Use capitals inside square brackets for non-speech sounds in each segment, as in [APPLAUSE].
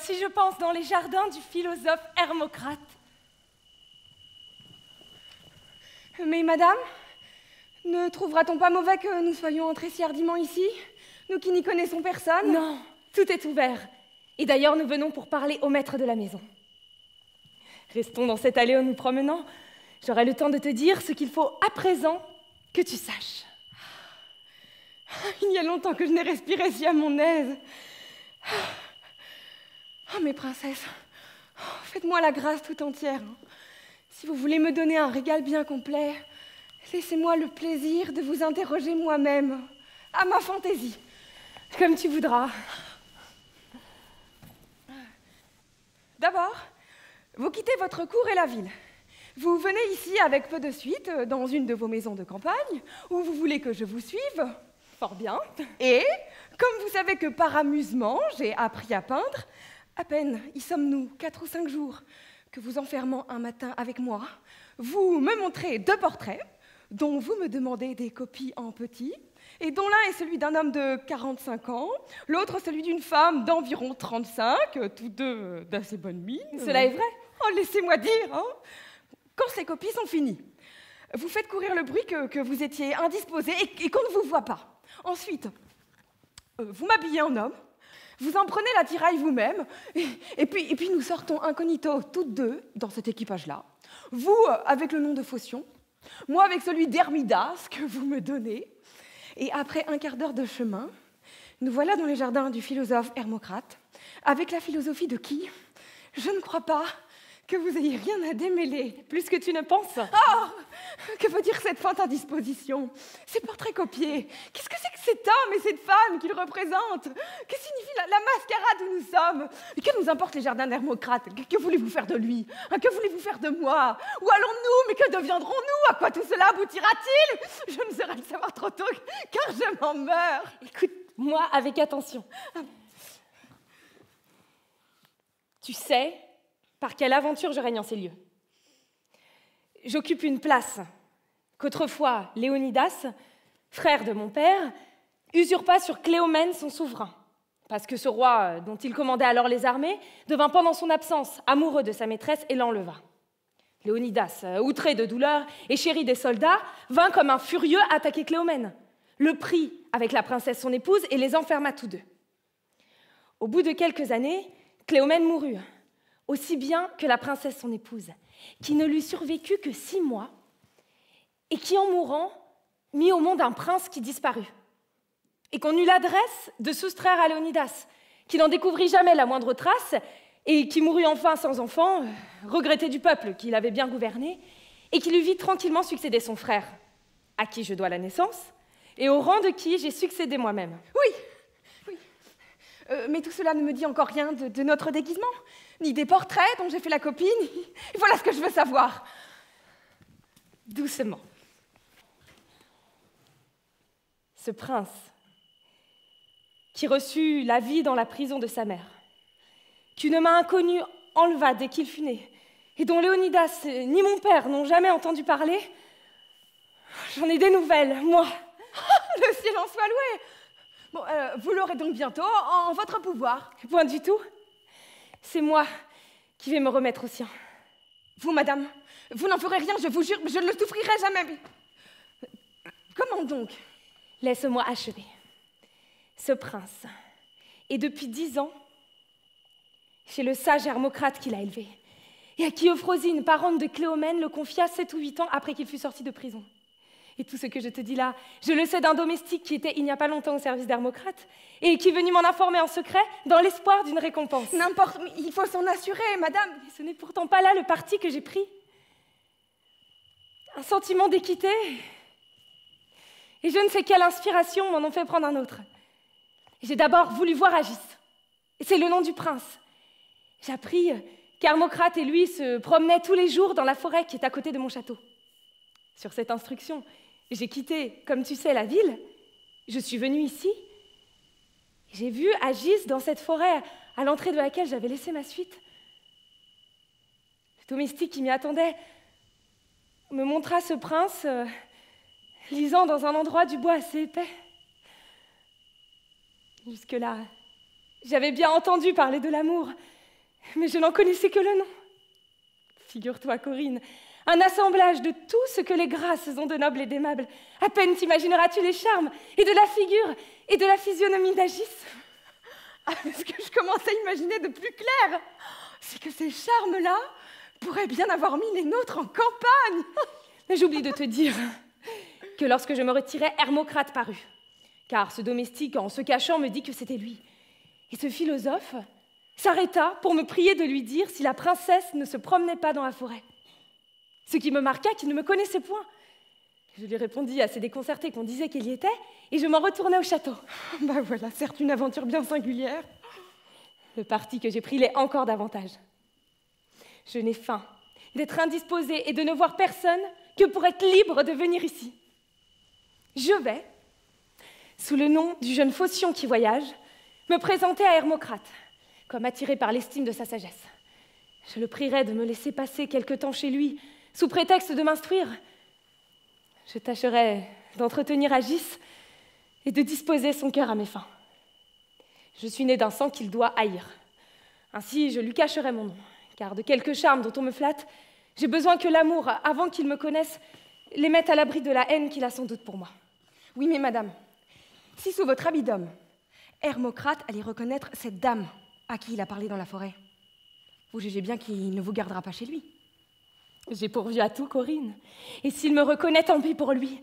si je pense dans les jardins du philosophe Hermocrate. Mais madame, ne trouvera-t-on pas mauvais que nous soyons entrés si hardiment ici, nous qui n'y connaissons personne Non, tout est ouvert. Et d'ailleurs, nous venons pour parler au maître de la maison. Restons dans cette allée en nous promenant. J'aurai le temps de te dire ce qu'il faut à présent que tu saches. Il y a longtemps que je n'ai respiré si à mon aise. Oh, mes princesses, oh, faites-moi la grâce tout entière. Hein. Si vous voulez me donner un régal bien complet, laissez-moi le plaisir de vous interroger moi-même, à ma fantaisie, comme tu voudras. D'abord, vous quittez votre cour et la ville. Vous venez ici avec peu de suite, euh, dans une de vos maisons de campagne, où vous voulez que je vous suive. Fort bien. Et, comme vous savez que par amusement, j'ai appris à peindre, à peine y sommes-nous, quatre ou cinq jours, que vous enfermant un matin avec moi, vous me montrez deux portraits dont vous me demandez des copies en petit, et dont l'un est celui d'un homme de 45 ans, l'autre celui d'une femme d'environ 35, tous deux d'assez bonne mine. Cela est vrai Oh, laissez-moi dire hein. Quand ces copies sont finies, vous faites courir le bruit que, vous étiez indisposé et qu'on ne vous voit pas. Ensuite, euh, vous m'habillez en homme, vous en prenez la tiraille vous-même, et, puis, et puis nous sortons incognito, toutes deux, dans cet équipage-là. Vous euh, avec le nom de Phocion, moi avec celui d'Hermidas que vous me donnez. Et après un quart d'heure de chemin, nous voilà dans les jardins du philosophe Hermocrate, avec la philosophie de qui Je ne crois pas, que vous ayez rien à démêler, plus que tu ne penses. Oh Que veut dire cette feinte indisposition Ces portraits copiés Qu'est-ce que c'est que cet homme et cette femme qu'il représente Que signifie la, mascarade où nous sommes et Que nous importent les jardins d'Hermocrate Que, que voulez-vous faire de lui hein, Que voulez-vous faire de moi Où allons-nous Mais que deviendrons-nous À quoi tout cela aboutira-t-il Je ne saurais le savoir trop tôt, car je m'en meurs. Écoute-moi avec attention. Ah. Tu sais par quelle aventure je règne en ces lieux J'occupe une place qu'autrefois Léonidas, frère de mon père, usurpa sur Cléomène, son souverain, parce que ce roi, euh, dont il commandait alors les armées, devint pendant son absence amoureux de sa maîtresse et l'enleva. Léonidas, euh, outré de douleur et chéri des soldats, vint comme un furieux attaquer Cléomène, le prit avec la princesse son épouse et les enferma tous deux. Au bout de quelques années, Cléomène mourut, aussi bien que la princesse son épouse, qui ne lui survécut que six mois et qui, en mourant, mit au monde un prince qui disparut. Et qu'on eut l'adresse de soustraire à Léonidas, qui n'en découvrit jamais la moindre trace et qui mourut enfin sans enfant, euh, regretté du peuple qu'il avait bien gouverné, et qui lui vit tranquillement succéder son frère, à qui je dois la naissance, et au rang de qui j'ai succédé moi-même. Oui, euh, mais tout cela ne me dit encore rien de, notre déguisement, ni des portraits dont j'ai fait la copie, [LAUGHS] Voilà ce que je veux savoir. Doucement. Ce prince, qui reçut la vie dans la prison de sa mère, qu'une main inconnue enleva dès qu'il fut né, et dont Léonidas ni mon père n'ont jamais entendu parler, j'en ai des nouvelles, moi. [LAUGHS] Le silence en soit loué. Bon, euh, vous l'aurez donc bientôt en, votre pouvoir. Point du tout. C'est moi qui vais me remettre au sien. Vous, madame, vous n'en ferez rien, je vous jure, je ne le souffrirai jamais. Comment donc Laisse-moi achever. Ce prince est depuis dix ans chez le sage Hermocrate qui l'a élevé, et à qui Euphrosine, parente de Cléomène, le confia sept ou huit ans après qu'il fut sorti de prison et tout ce que je te dis là. Je le sais d'un domestique qui était il n'y a pas longtemps au service d'Armocrate et qui est venu m'en informer en secret dans l'espoir d'une récompense. N'importe, il faut s'en assurer, madame. ce n'est pourtant pas là le parti que j'ai pris. Un sentiment d'équité et je ne sais quelle inspiration m'en ont fait prendre un autre. J'ai d'abord voulu voir Agis, c'est le nom du prince. J'ai appris qu'Hermocrate et lui se promenaient tous les jours dans la forêt qui est à côté de mon château. Sur cette instruction, j'ai quitté, comme tu sais, la ville. Je suis venue ici. J'ai vu Agis dans cette forêt à l'entrée de laquelle j'avais laissé ma suite. Le domestique qui m'y attendait me montra ce prince euh, lisant dans un endroit du bois assez épais. Jusque-là, j'avais bien entendu parler de l'amour, mais je n'en connaissais que le nom. Figure-toi, Corinne, un assemblage de tout ce que les grâces ont de noble et d'aimable. À peine t'imagineras-tu les charmes et de la figure et de la physionomie d'Agis. Ah, ce que je commence à imaginer de plus clair, c'est que ces charmes-là pourraient bien avoir mis les nôtres en campagne. Mais j'oublie de te dire que lorsque je me retirais, Hermocrate parut. Car ce domestique, en se cachant, me dit que c'était lui. Et ce philosophe s'arrêta pour me prier de lui dire si la princesse ne se promenait pas dans la forêt. Ce qui me marqua, qu'il ne me connaissait point. Je lui répondis assez déconcerté qu'on disait qu'il y était, et je m'en retournai au château. [LAUGHS] ben voilà, certes une aventure bien singulière. Le parti que j'ai pris l'est encore davantage. Je n'ai faim d'être indisposée et de ne voir personne que pour être libre de venir ici. Je vais, sous le nom du jeune Phocion qui voyage, me présenter à Hermocrate, comme attiré par l'estime de sa sagesse. Je le prierai de me laisser passer quelque temps chez lui sous prétexte de m'instruire. Je tâcherai d'entretenir Agis et de disposer son cœur à mes fins. Je suis née d'un sang qu'il doit haïr. Ainsi, je lui cacherai mon nom, car de quelques charmes dont on me flatte, j'ai besoin que l'amour, avant qu'il me connaisse, les mette à l'abri de la haine qu'il a sans doute pour moi. Oui, mais madame, si sous votre habit d'homme, Hermocrate allait reconnaître cette dame à qui il a parlé dans la forêt, vous jugez bien qu'il ne vous gardera pas chez lui. J'ai pourvu à tout, Corinne. Et s'il me reconnaît, tant pis pour lui.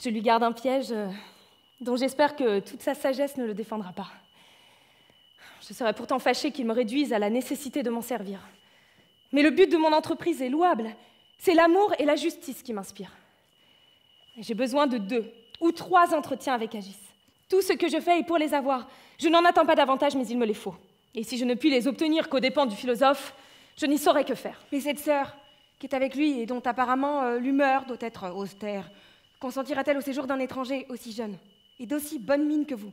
Je lui garde un piège euh, dont j'espère que toute sa sagesse ne le défendra pas. Je serais pourtant fâchée qu'il me réduise à la nécessité de m'en servir. Mais le but de mon entreprise est louable. C'est l'amour et la justice qui m'inspirent. J'ai besoin de deux ou trois entretiens avec Agis. Tout ce que je fais est pour les avoir. Je n'en attends pas davantage, mais il me les faut. Et si je ne puis les obtenir qu'aux dépens du philosophe, je n'y saurais que faire. Mais cette sœur, qui est avec lui et dont apparemment euh, l'humeur doit être euh, austère, consentira-t-elle au séjour d'un étranger aussi jeune et d'aussi bonne mine que vous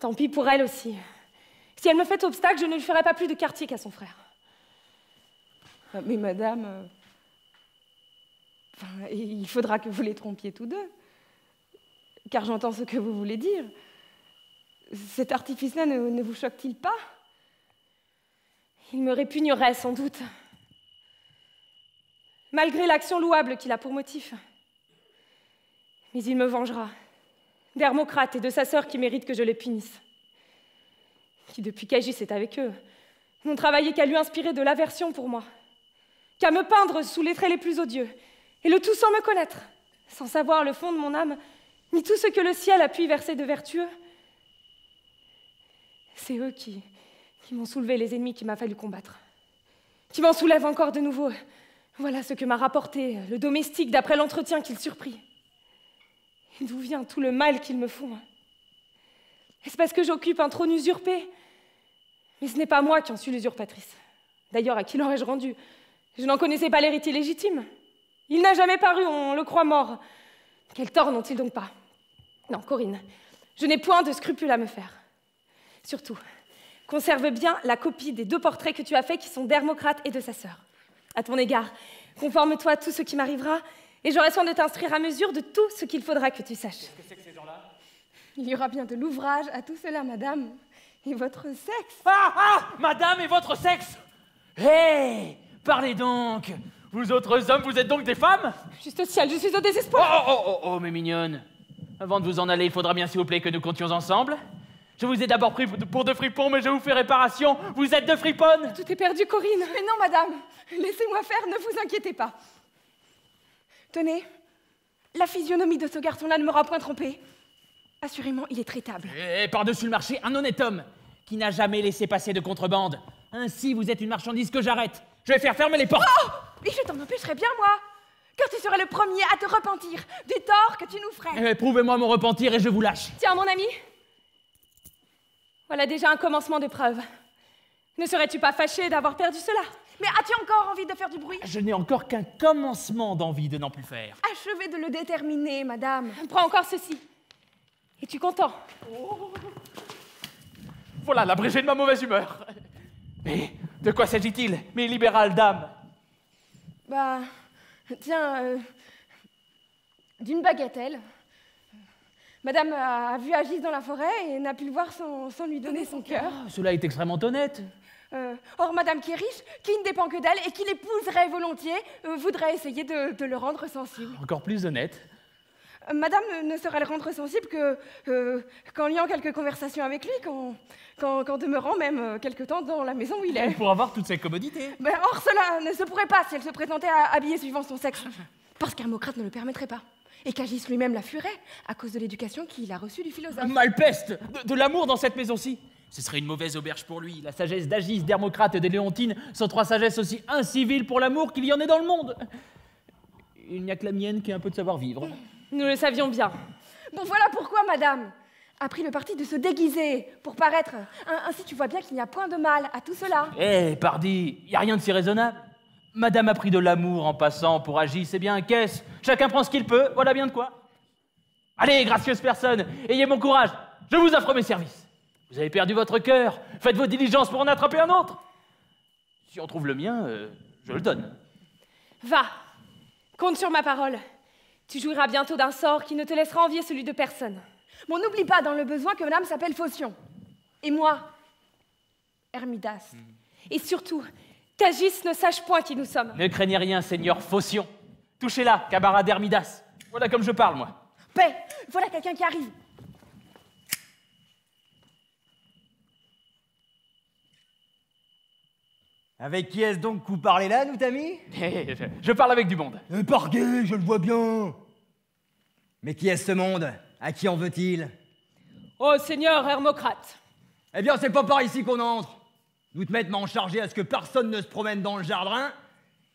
Tant pis pour elle aussi. Si elle me fait obstacle, je ne lui ferai pas plus de quartier qu'à son frère. Euh, mais madame, il faudra que vous les trompiez tous deux, car j'entends ce que vous voulez dire. Cet artifice-là ne vous choque-t-il pas Il me répugnerait sans doute malgré l'action louable qu'il a pour motif. Mais il me vengera d'Hermocrate et de sa sœur qui méritent que je les punisse, qui depuis qu'Agis est avec eux, n'ont travaillé qu'à lui inspirer de l'aversion pour moi, qu'à me peindre sous les traits les plus odieux, et le tout sans me connaître, sans savoir le fond de mon âme, ni tout ce que le ciel a pu verser de vertueux. C'est eux qui, qui m'ont soulevé les ennemis qu'il m'a fallu combattre, qui m'en soulèvent encore de nouveau, voilà ce que m'a rapporté le domestique d'après l'entretien qu'il surprit. d'où vient tout le mal qu'ils me font Est-ce parce que j'occupe un trône usurpé Mais ce n'est pas moi qui en suis l'usurpatrice. D'ailleurs, à qui l'aurais-je rendu Je n'en connaissais pas l'héritier légitime. Il n'a jamais paru, on le croit mort. Quel tort n'ont-ils donc pas Non, Corinne, je n'ai point de scrupule à me faire. Surtout, conserve bien la copie des deux portraits que tu as faits qui sont d'Hermocrate et de sa sœur à ton égard. Conforme-toi à tout ce qui m'arrivera, et j'aurai soin de t'instruire à mesure de tout ce qu'il faudra que tu saches. Qu'est-ce que ces gens-là Il y aura bien de l'ouvrage à tout cela, madame. Et votre sexe Ah ah Madame et votre sexe Hé Parlez donc Vous autres hommes, vous êtes donc des femmes Juste au ciel, je suis au désespoir oh, oh, oh, oh, mes mignonnes Avant de vous en aller, il faudra bien, s'il vous plaît, que nous comptions ensemble. Je vous ai d'abord pris pour de fripons, mais je vous fais réparation. Vous êtes de friponnes Tout est perdu, Corinne. Mais non, madame. Laissez-moi faire, ne vous inquiétez pas. Tenez, la physionomie de ce garçon-là ne m'aura point trompé. Assurément, il est traitable. Et par-dessus le marché, un honnête homme qui n'a jamais laissé passer de contrebande. Ainsi, vous êtes une marchandise que j'arrête. Je vais faire fermer les portes. Oh Et je t'en empêcherai bien, moi car tu serais le premier à te repentir des torts que tu nous ferais. Eh, Prouvez-moi mon repentir et je vous lâche. Tiens, mon ami, voilà déjà un commencement de preuve. Ne serais-tu pas fâché d'avoir perdu cela Mais as-tu encore envie de faire du bruit Je n'ai encore qu'un commencement d'envie de n'en plus faire. Achevez de le déterminer, madame. Prends encore ceci. Es-tu content Voilà l'abrégé de ma mauvaise humeur. Mais de quoi s'agit-il, mes libérales dames Bah, tiens, euh, d'une bagatelle. Madame a vu Agis dans la forêt et n'a pu le voir sans, lui donner son cœur. Ah, cela est extrêmement honnête. Euh, or, Madame qui est riche, qui ne dépend que d'elle et qui l'épouserait volontiers, euh, voudrait essayer de, le rendre sensible. Encore plus honnête. Euh, Madame ne saurait le rendre sensible que, qu'en liant quelques conversations avec lui, qu'en, demeurant même quelque temps dans la maison où il est. Pour avoir toutes ses commodités. Ben, or, cela ne se pourrait pas si elle se présentait à, habiller suivant son sexe, parce qu'Hermocrate ne le permettrait pas et qu'Agis lui-même la fuirait à cause de l'éducation qu'il a reçue du philosophe. Malpeste De, l'amour dans cette maison-ci Ce serait une mauvaise auberge pour lui. La sagesse d'Agis, d'Hermocrate et des Léontines sont trois sagesses aussi inciviles pour l'amour qu'il y en ait dans le monde. Il n'y a que la mienne qui a un peu de savoir-vivre. Nous le savions bien. Bon, voilà pourquoi, madame a pris le parti de se déguiser pour paraître. Hein, ainsi, tu vois bien qu'il n'y a point de mal à tout cela. Eh, pardi, il n'y a rien de si raisonnable. Madame a pris de l'amour en passant pour agir, c'est bien, qu'est-ce Chacun prend ce qu'il peut, voilà bien de quoi. Allez, gracieuse personne, ayez mon courage, je vous offre mes services. Vous avez perdu votre cœur, faites vos diligences pour en attraper un autre. Si on trouve le mien, euh, je le donne. Va, compte sur ma parole. Tu jouiras bientôt d'un sort qui ne te laissera envier celui de personne. on n'oublie pas dans le besoin que madame s'appelle Phocion. Et moi, Hermidas. Hmm. Et surtout, T'agis ne sache point qui nous sommes. Ne craignez rien, Seigneur Phocion. Touchez-la, cabara d'Hermidas. Voilà comme je parle, moi. Paix Voilà quelqu'un qui arrive. Avec qui est-ce donc que vous parlez là, nous, Tamis eh, je, parle avec du monde. Un parguez, je le vois bien Mais qui est ce monde À qui en veut-il Oh, Seigneur Hermocrate Eh bien, c'est pas par ici qu'on entre nous te en charge à ce que personne ne se promène dans le jardin.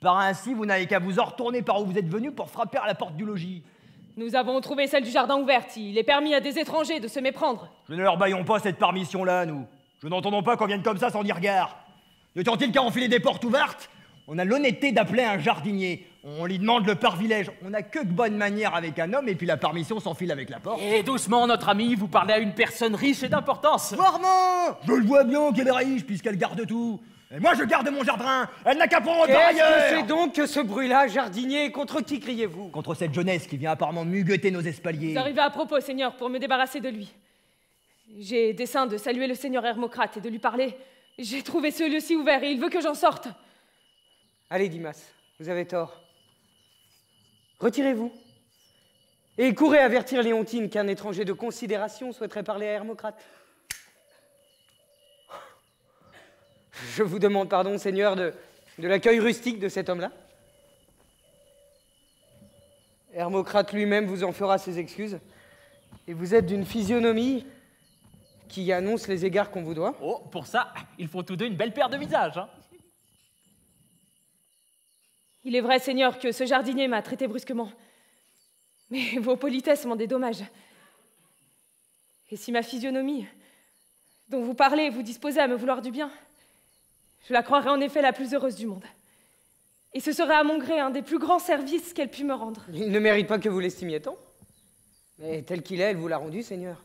Par ainsi, vous n'avez qu'à vous en retourner par où vous êtes venu pour frapper à la porte du logis. Nous avons trouvé celle du jardin ouverte. Il est permis à des étrangers de se méprendre. Je ne leur baillons pas cette permission-là, nous. Je n'entendons pas qu'on vienne comme ça sans dire gare. Ne tient-il qu'à enfiler des portes ouvertes on a l'honnêteté d'appeler un jardinier. On lui demande le privilège. On n'a que de bonnes manières avec un homme et puis la permission s'enfile avec la porte. Et doucement, notre ami, vous parlez à une personne riche et d'importance. Vraiment Je le vois bien qu'elle est riche puisqu'elle garde tout. Et moi, je garde mon jardin. Elle n'a qu'à prendre ailleurs. c'est donc ce bruit-là, jardinier Contre qui criez-vous Contre cette jeunesse qui vient apparemment mugueter nos espaliers. J'arrivais à propos, Seigneur, pour me débarrasser de lui. J'ai dessein de saluer le Seigneur Hermocrate et de lui parler. J'ai trouvé ce lieu-ci ouvert et il veut que j'en sorte. Allez, Dimas, vous avez tort. Retirez-vous. Et courez avertir Léontine qu'un étranger de considération souhaiterait parler à Hermocrate. Je vous demande pardon, Seigneur, de, l'accueil rustique de cet homme-là. Hermocrate lui-même vous en fera ses excuses. Et vous êtes d'une physionomie qui annonce les égards qu'on vous doit. Oh, pour ça, il faut tous deux une belle paire de visages. Hein. Il est vrai, Seigneur, que ce jardinier m'a traité brusquement. Mais vos politesses m'ont des dommages. Et si ma physionomie, dont vous parlez, vous disposez à me vouloir du bien, je la croirais en effet la plus heureuse du monde. Et ce serait à mon gré un des plus grands services qu'elle pût me rendre. Il ne mérite pas que vous l'estimiez tant. Mais tel qu'il est, elle vous l'a rendu, Seigneur.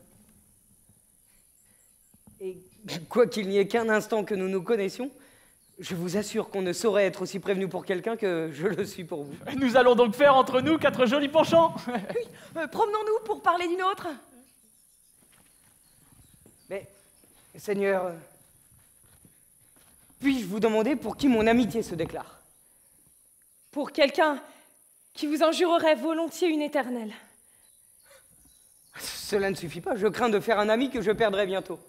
Et quoi qu'il n'y ait qu'un instant que nous nous connaissions, je vous assure qu'on ne saurait être aussi prévenu pour quelqu'un que je le suis pour vous. Nous allons donc faire entre nous quatre jolis penchants. oui, euh, promenons-nous pour parler d'une autre. Mais, Seigneur, puis-je vous demander pour qui mon amitié se déclare Pour quelqu'un qui vous en jurerait volontiers une éternelle. Cela ne suffit pas, je crains de faire un ami que je perdrai bientôt.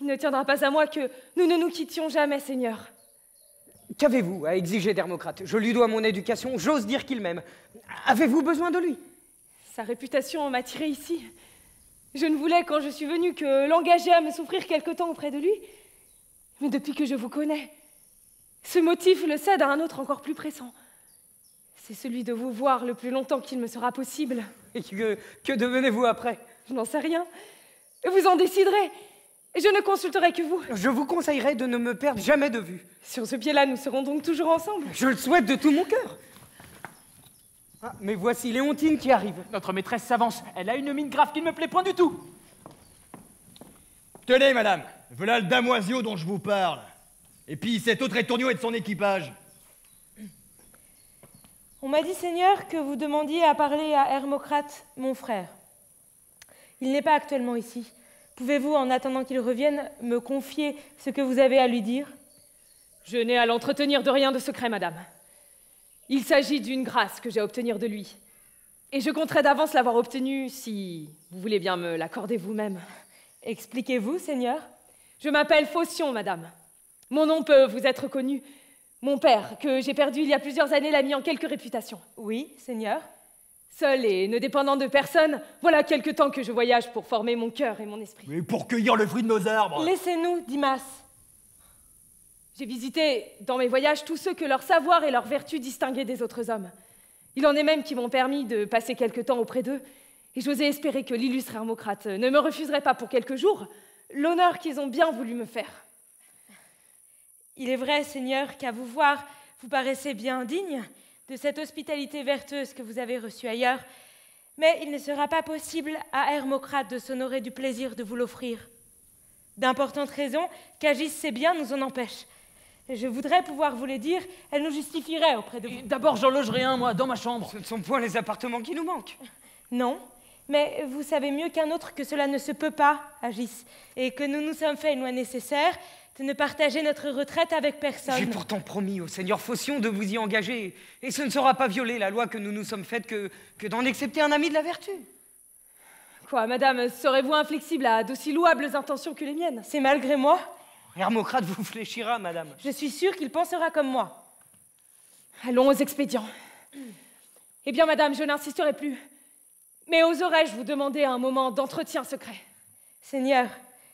Il ne tiendra pas à moi que nous ne nous quittions jamais, Seigneur. Qu'avez-vous à exiger d'Hermocrate Je lui dois mon éducation, j'ose dire qu'il m'aime. Avez-vous besoin de lui Sa réputation m'a tiré ici. Je ne voulais, quand je suis venue, que l'engager à me souffrir quelque temps auprès de lui. Mais depuis que je vous connais, ce motif le cède à un autre encore plus pressant. C'est celui de vous voir le plus longtemps qu'il me sera possible. Et que, que devenez-vous après Je n'en sais rien. Vous en déciderez. Et je ne consulterai que vous. Je vous conseillerai de ne me perdre jamais de vue. Sur ce pied-là, nous serons donc toujours ensemble. Je le souhaite de tout mon cœur. Ah, mais voici Léontine qui arrive. Notre maîtresse s'avance. Elle a une mine grave qui ne me plaît point du tout. Tenez, madame, voilà le damoisio dont je vous parle. Et puis cet autre étourneau et de son équipage. On m'a dit, Seigneur, que vous demandiez à parler à Hermocrate, mon frère. Il n'est pas actuellement ici. Pouvez-vous, en attendant qu'il revienne, me confier ce que vous avez à lui dire Je n'ai à l'entretenir de rien de secret, madame. Il s'agit d'une grâce que j'ai à obtenir de lui. Et je compterai d'avance l'avoir obtenue si vous voulez bien me l'accorder vous-même. Expliquez-vous, Seigneur. Je m'appelle Phocion, madame. Mon nom peut vous être connu. Mon père, que j'ai perdu il y a plusieurs années, l'a mis en quelque réputation. Oui, Seigneur. Seul et ne dépendant de personne, voilà quelque temps que je voyage pour former mon cœur et mon esprit. Mais pour cueillir le fruit de nos arbres Laissez-nous, Dimas. J'ai visité dans mes voyages tous ceux que leur savoir et leur vertu distinguaient des autres hommes. Il en est même qui m'ont permis de passer quelque temps auprès d'eux, et j'osais espérer que l'illustre Hermocrate ne me refuserait pas pour quelques jours l'honneur qu'ils ont bien voulu me faire. Il est vrai, Seigneur, qu'à vous voir, vous paraissez bien digne, de cette hospitalité vertueuse que vous avez reçue ailleurs, mais il ne sera pas possible à Hermocrate de s'honorer du plaisir de vous l'offrir. D'importantes raisons qu'Agis ces bien nous en empêchent. Je voudrais pouvoir vous les dire, elles nous justifieraient auprès de vous. D'abord, j'en logerai un, moi, dans ma chambre. Ce ne sont point les appartements qui nous manquent. Non, mais vous savez mieux qu'un autre que cela ne se peut pas, Agis, et que nous nous sommes fait une loi nécessaire de ne partager notre retraite avec personne. J'ai pourtant promis au Seigneur Phocion de vous y engager, et ce ne sera pas violer la loi que nous nous sommes faite que, que d'en accepter un ami de la vertu. Quoi, madame, serez-vous inflexible à d'aussi louables intentions que les miennes C'est malgré moi Hermocrate vous fléchira, madame. Je suis sûre qu'il pensera comme moi. Allons aux expédients. Eh bien, madame, je n'insisterai plus. Mais oserais-je vous demander un moment d'entretien secret Seigneur,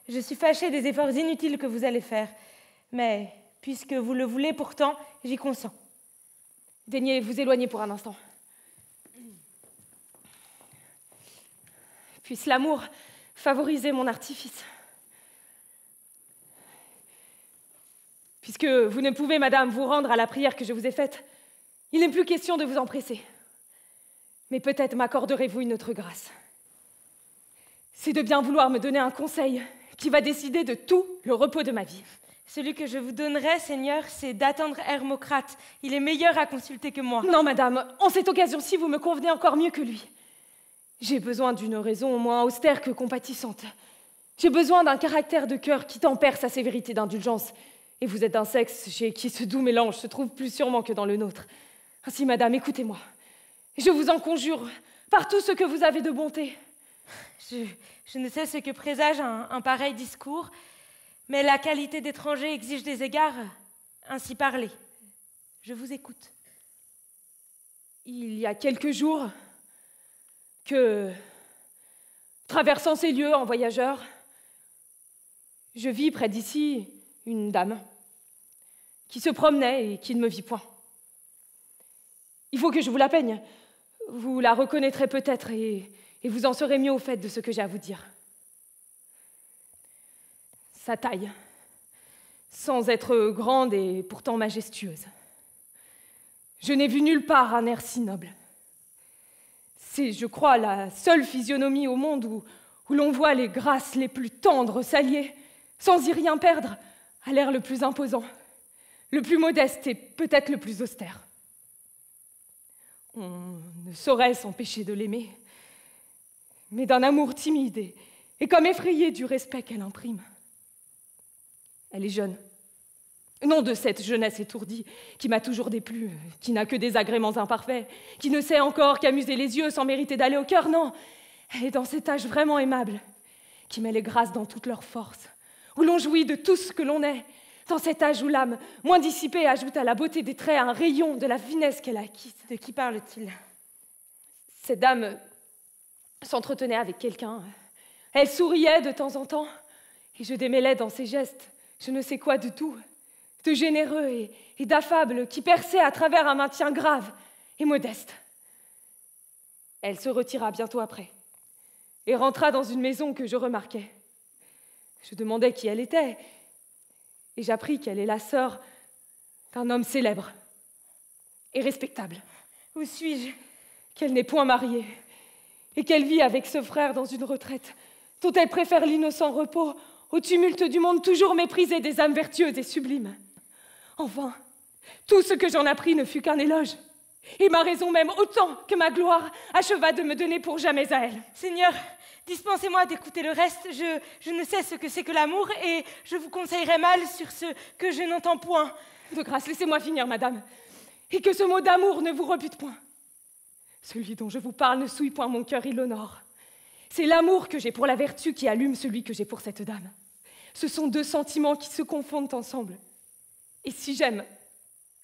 je suis fâchée des efforts inutiles que vous allez faire, mais puisque vous le voulez pourtant, j'y consens. Daignez vous éloigner pour un instant. Puisse l'amour favoriser mon artifice. Puisque vous ne pouvez, madame, vous rendre à la prière que je vous ai faite, il n'est plus question de vous empresser. Mais peut-être m'accorderez-vous une autre grâce. C'est de bien vouloir me donner un conseil qui va décider de tout le repos de ma vie. Celui que je vous donnerai, Seigneur, c'est d'attendre Hermocrate. Il est meilleur à consulter que moi. Non, madame, en cette occasion-ci, vous me convenez encore mieux que lui. J'ai besoin d'une raison moins austère que compatissante. J'ai besoin d'un caractère de cœur qui tempère sa sévérité d'indulgence. Et vous êtes d'un sexe chez qui ce doux mélange se trouve plus sûrement que dans le nôtre. Ainsi, madame, écoutez-moi. Je vous en conjure, par tout ce que vous avez de bonté, je, ne sais ce que présage un, pareil discours, mais la qualité d'étranger exige des égards. Ainsi parlés. Je vous écoute. Il y a quelques jours que, traversant ces lieux en voyageur, je vis près d'ici une dame qui se promenait et qui ne me vit point. Il faut que je vous la peigne. Vous la reconnaîtrez peut-être et et vous en serez mieux au fait de ce que j'ai à vous dire. Sa taille, sans être grande et pourtant majestueuse. Je n'ai vu nulle part un air si noble. C'est, je crois, la seule physionomie au monde où, où l'on voit les grâces les plus tendres s'allier, sans y rien perdre, à l'air le plus imposant, le plus modeste et peut-être le plus austère. On ne saurait s'empêcher de l'aimer, mais d'un amour timide et, comme effrayée du respect qu'elle imprime. Elle est jeune. Non de cette jeunesse étourdie qui m'a toujours déplu, qui n'a que des agréments imparfaits, qui ne sait encore qu'amuser les yeux sans mériter d'aller au cœur, non. Elle est dans cet âge vraiment aimable, qui met les grâces dans toute leur force, où l'on jouit de tout ce que l'on est, dans cet âge où l'âme, moins dissipée, ajoute à la beauté des traits un rayon de la finesse qu'elle a acquise. De qui parle-t-il Cette dame s'entretenait avec quelqu'un. Elle souriait de temps en temps, et je démêlais dans ses gestes je ne sais quoi de tout, de généreux et, d'affable qui perçait à travers un maintien grave et modeste. Elle se retira bientôt après et rentra dans une maison que je remarquais. Je demandai qui elle était, et j'appris qu'elle est la sœur d'un homme célèbre et respectable. Où suis-je Qu'elle n'est point mariée et qu'elle vit avec ce frère dans une retraite, dont elle préfère l'innocent repos au tumulte du monde toujours méprisé des âmes vertueuses et sublimes. Enfin, tout ce que j'en appris ne fut qu'un éloge, et ma raison même autant que ma gloire acheva de me donner pour jamais à elle. Seigneur, dispensez-moi d'écouter le reste, je, ne sais ce que c'est que l'amour, et je vous conseillerai mal sur ce que je n'entends point. De grâce, laissez-moi finir, madame, et que ce mot d'amour ne vous rebute point. Celui dont je vous parle ne souille point mon cœur, il l'honore. C'est l'amour que j'ai pour la vertu qui allume celui que j'ai pour cette dame. Ce sont deux sentiments qui se confondent ensemble. Et si j'aime,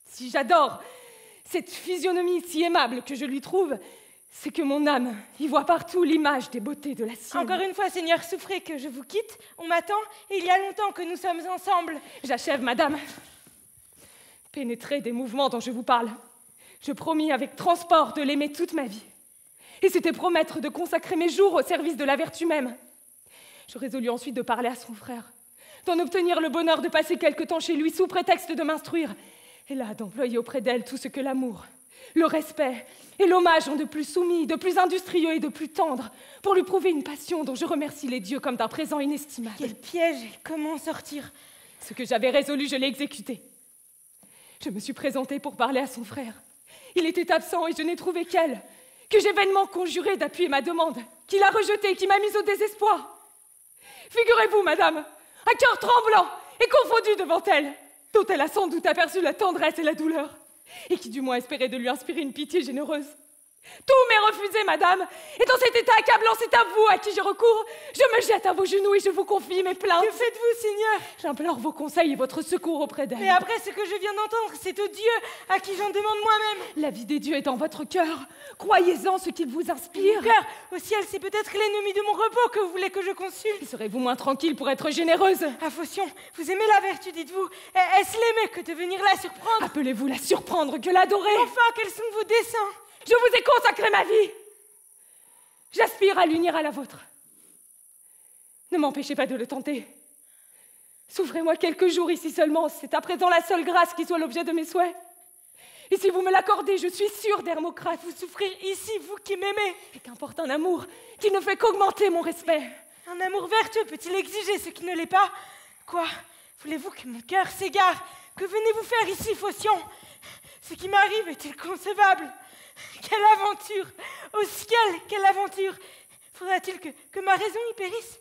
si j'adore cette physionomie si aimable que je lui trouve, c'est que mon âme y voit partout l'image des beautés de la sienne. Encore une fois, Seigneur, souffrez que je vous quitte. On m'attend, et il y a longtemps que nous sommes ensemble. J'achève, madame. pénétré des mouvements dont je vous parle, je promis avec transport de l'aimer toute ma vie. Et c'était promettre de consacrer mes jours au service de la vertu même. Je résolus ensuite de parler à son frère, d'en obtenir le bonheur de passer quelque temps chez lui sous prétexte de m'instruire, et là d'employer auprès d'elle tout ce que l'amour, le respect et l'hommage ont de plus soumis, de plus industrieux et de plus tendre, pour lui prouver une passion dont je remercie les dieux comme d'un présent inestimable. Quel piège et comment sortir Ce que j'avais résolu, je l'ai exécuté. Je me suis présentée pour parler à son frère. Il était absent et je n'ai trouvé qu'elle, que j'ai vainement conjuré d'appuyer ma demande, qu'il a rejetée, qui m'a mise au désespoir. Figurez-vous, madame, un cœur tremblant et confondu devant elle, dont elle a sans doute aperçu la tendresse et la douleur, et qui du moins espérait de lui inspirer une pitié généreuse. Tout m'est refusé, madame. Et dans cet état accablant, c'est à vous à qui je recours. Je me jette à vos genoux et je vous confie mes plaintes. Que faites-vous, Seigneur J'implore vos conseils et votre secours auprès d'elle. et après ce que je viens d'entendre, c'est au Dieu à qui j'en demande moi-même. La vie des dieux est dans votre cœur. Croyez-en ce qu'il vous inspire. Mon cœur, au ciel, c'est peut-être l'ennemi de mon repos que vous voulez que je consulte. Serez-vous moins tranquille pour être généreuse Ah, Faution, vous aimez la vertu, dites-vous. Est-ce l'aimer que de venir la surprendre Appelez-vous la surprendre que l'adorer Enfin, quels sont vos desseins je vous ai consacré ma vie. J'aspire à l'unir à la vôtre. Ne m'empêchez pas de le tenter. Souffrez-moi quelques jours ici seulement, c'est à présent la seule grâce qui soit l'objet de mes souhaits. Et si vous me l'accordez, je suis sûre, d'Hermocrate, vous souffrir ici, vous qui m'aimez. Et qu'importe un amour qui ne fait qu'augmenter mon respect. Un amour vertueux peut-il exiger ce qui ne l'est pas Quoi Voulez-vous que mon cœur s'égare Que venez-vous faire ici, Phocion Ce qui m'arrive est-il concevable quelle aventure Au ciel, quelle aventure Faudra-t-il que, que ma raison y périsse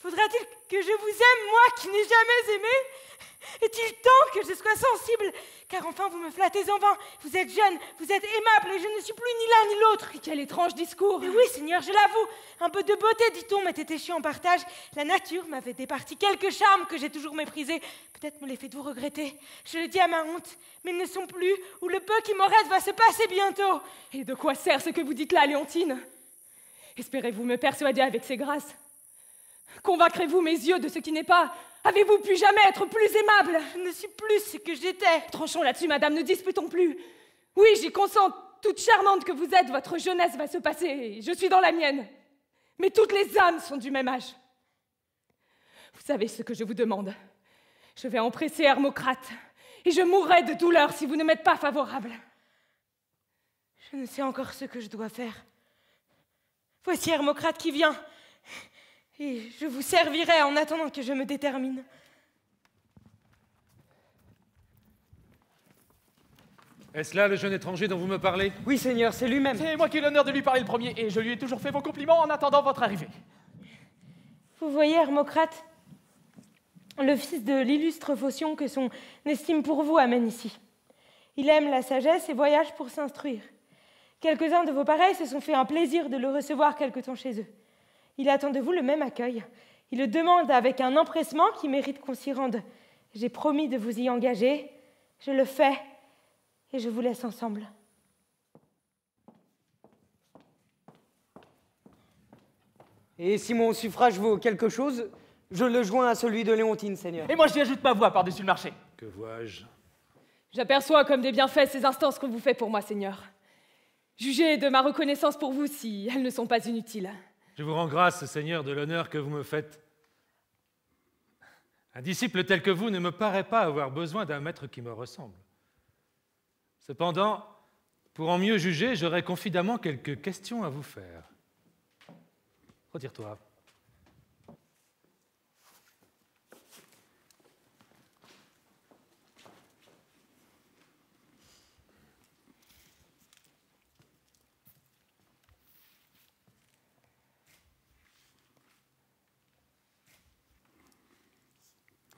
Faudra-t-il que je vous aime, moi qui n'ai jamais aimé Est-il temps que je sois sensible car enfin vous me flattez en vain. Vous êtes jeune, vous êtes aimable, et je ne suis plus ni l'un ni l'autre. Quel étrange discours Mais oui, Seigneur, je l'avoue, un peu de beauté, dit-on, m'était échue en partage. La nature m'avait départi quelques charmes que j'ai toujours méprisés. Peut-être me les faites-vous regretter. Je le dis à ma honte, mais ils ne sont plus, ou le peu qui m'aurait va se passer bientôt. Et de quoi sert ce que vous dites là, Léontine Espérez-vous me persuader avec ces grâces Convaincrez-vous mes yeux de ce qui n'est pas. Avez-vous pu jamais être plus aimable Je ne suis plus ce que j'étais. Tranchons là-dessus, madame, ne disputons plus. Oui, j'y consens. Toute charmante que vous êtes, votre jeunesse va se passer. Je suis dans la mienne. Mais toutes les âmes sont du même âge. Vous savez ce que je vous demande. Je vais empresser Hermocrate, et je mourrai de douleur si vous ne m'êtes pas favorable. Je ne sais encore ce que je dois faire. Voici Hermocrate qui vient. Et je vous servirai en attendant que je me détermine. Est-ce là le jeune étranger dont vous me parlez Oui, Seigneur, c'est lui-même. C'est moi qui ai l'honneur de lui parler le premier, et je lui ai toujours fait vos compliments en attendant votre arrivée. Vous voyez, Hermocrate, le fils de l'illustre Phocion que son estime pour vous amène ici. Il aime la sagesse et voyage pour s'instruire. Quelques-uns de vos pareils se sont fait un plaisir de le recevoir quelque temps chez eux. Il attend de vous le même accueil. Il le demande avec un empressement qui mérite qu'on s'y rende. J'ai promis de vous y engager. Je le fais et je vous laisse ensemble. Et si mon suffrage vaut quelque chose, je le joins à celui de Léontine, Seigneur. Et moi, j'y ajoute ma voix par-dessus le marché. Que vois-je J'aperçois comme des bienfaits ces instances qu'on vous fait pour moi, Seigneur. Jugez de ma reconnaissance pour vous si elles ne sont pas inutiles. Je vous rends grâce, Seigneur, de l'honneur que vous me faites. Un disciple tel que vous ne me paraît pas avoir besoin d'un maître qui me ressemble. Cependant, pour en mieux juger, j'aurai confidemment quelques questions à vous faire. Retire-toi.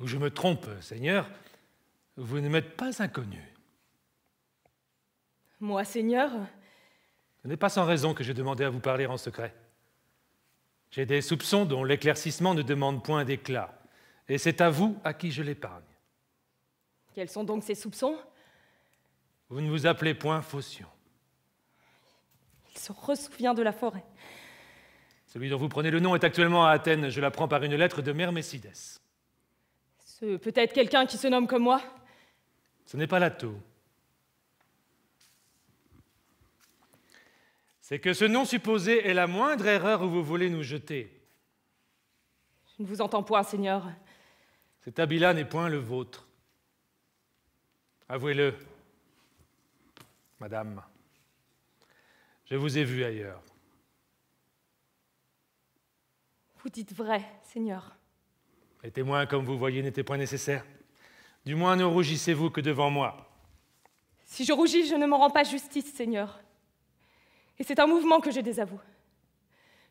ou je me trompe, Seigneur, vous ne m'êtes pas inconnu. Moi, Seigneur Ce n'est pas sans raison que j'ai demandé à vous parler en secret. J'ai des soupçons dont l'éclaircissement ne demande point d'éclat, et c'est à vous à qui je l'épargne. Quels sont donc ces soupçons Vous ne vous appelez point Phocion. Il se ressouvient de la forêt. Celui dont vous prenez le nom est actuellement à Athènes. Je l'apprends par une lettre de Mère peut-être quelqu'un qui se nomme comme moi Ce n'est pas la tout. C'est que ce nom supposé est la moindre erreur où vous voulez nous jeter. Je ne vous entends point, Seigneur. Cet habit-là n'est point le vôtre. Avouez-le, Madame. Je vous ai vu ailleurs. Vous dites vrai, Seigneur. Les témoins, comme vous voyez, n'étaient point nécessaires. Du moins, ne rougissez-vous que devant moi. Si je rougis, je ne m'en rends pas justice, Seigneur. Et c'est un mouvement que je désavoue.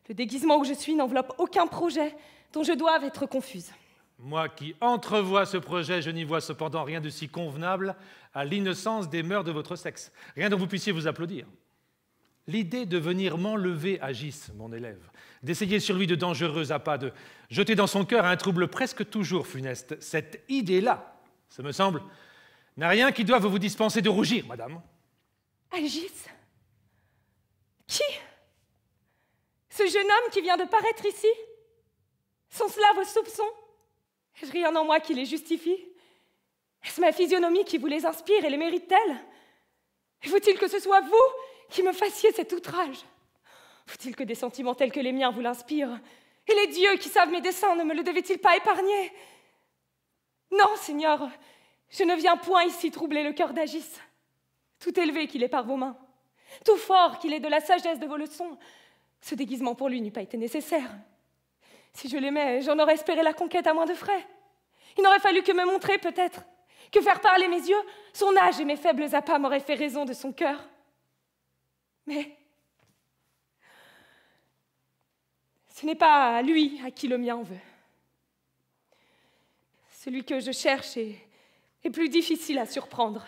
Le déguisement où je suis n'enveloppe aucun projet dont je doive être confuse. Moi qui entrevois ce projet, je n'y vois cependant rien de si convenable à l'innocence des mœurs de votre sexe. Rien dont vous puissiez vous applaudir. L'idée de venir m'enlever agisse, mon élève, d'essayer sur lui de dangereux appâts, de jeter dans son cœur un trouble presque toujours funeste. Cette idée-là, ce me semble, n'a rien qui doive vous dispenser de rougir, madame. Algis Qui Ce jeune homme qui vient de paraître ici Sont-ce là vos soupçons Ai-je rien en moi qui les justifie Est-ce ma physionomie qui vous les inspire et les mérite-t-elle Faut-il que ce soit vous qui me fassiez cet outrage faut-il que des sentiments tels que les miens vous l'inspirent Et les dieux qui savent mes desseins ne me le devaient-ils pas épargner Non, Seigneur, je ne viens point ici troubler le cœur d'Agis. Tout élevé qu'il est par vos mains, tout fort qu'il est de la sagesse de vos leçons, ce déguisement pour lui n'eût pas été nécessaire. Si je l'aimais, j'en aurais espéré la conquête à moins de frais. Il n'aurait fallu que me montrer, peut-être, que faire parler mes yeux, son âge et mes faibles appâts m'auraient fait raison de son cœur. Mais Ce n'est pas à lui à qui le mien veut. Celui que je cherche est, est plus difficile à surprendre.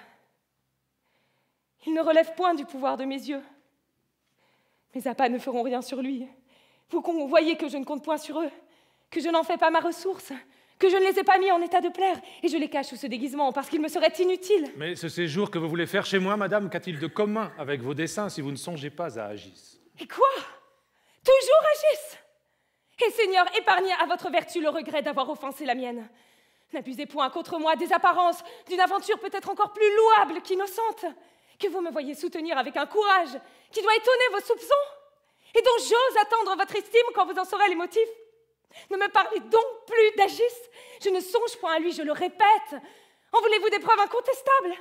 Il ne relève point du pouvoir de mes yeux. Mes appâts ne feront rien sur lui. Vous voyez que je ne compte point sur eux, que je n'en fais pas ma ressource, que je ne les ai pas mis en état de plaire, et je les cache sous ce déguisement parce qu'il me serait inutile. Mais ce séjour que vous voulez faire chez moi, madame, qu'a-t-il de commun avec vos desseins si vous ne songez pas à Agis Et quoi Toujours Agis et Seigneur, épargnez à votre vertu le regret d'avoir offensé la mienne. N'abusez point contre moi des apparences d'une aventure peut-être encore plus louable qu'innocente, que vous me voyez soutenir avec un courage qui doit étonner vos soupçons, et dont j'ose attendre votre estime quand vous en saurez les motifs. Ne me parlez donc plus d'Agis, je ne songe point à lui, je le répète. En voulez-vous des preuves incontestables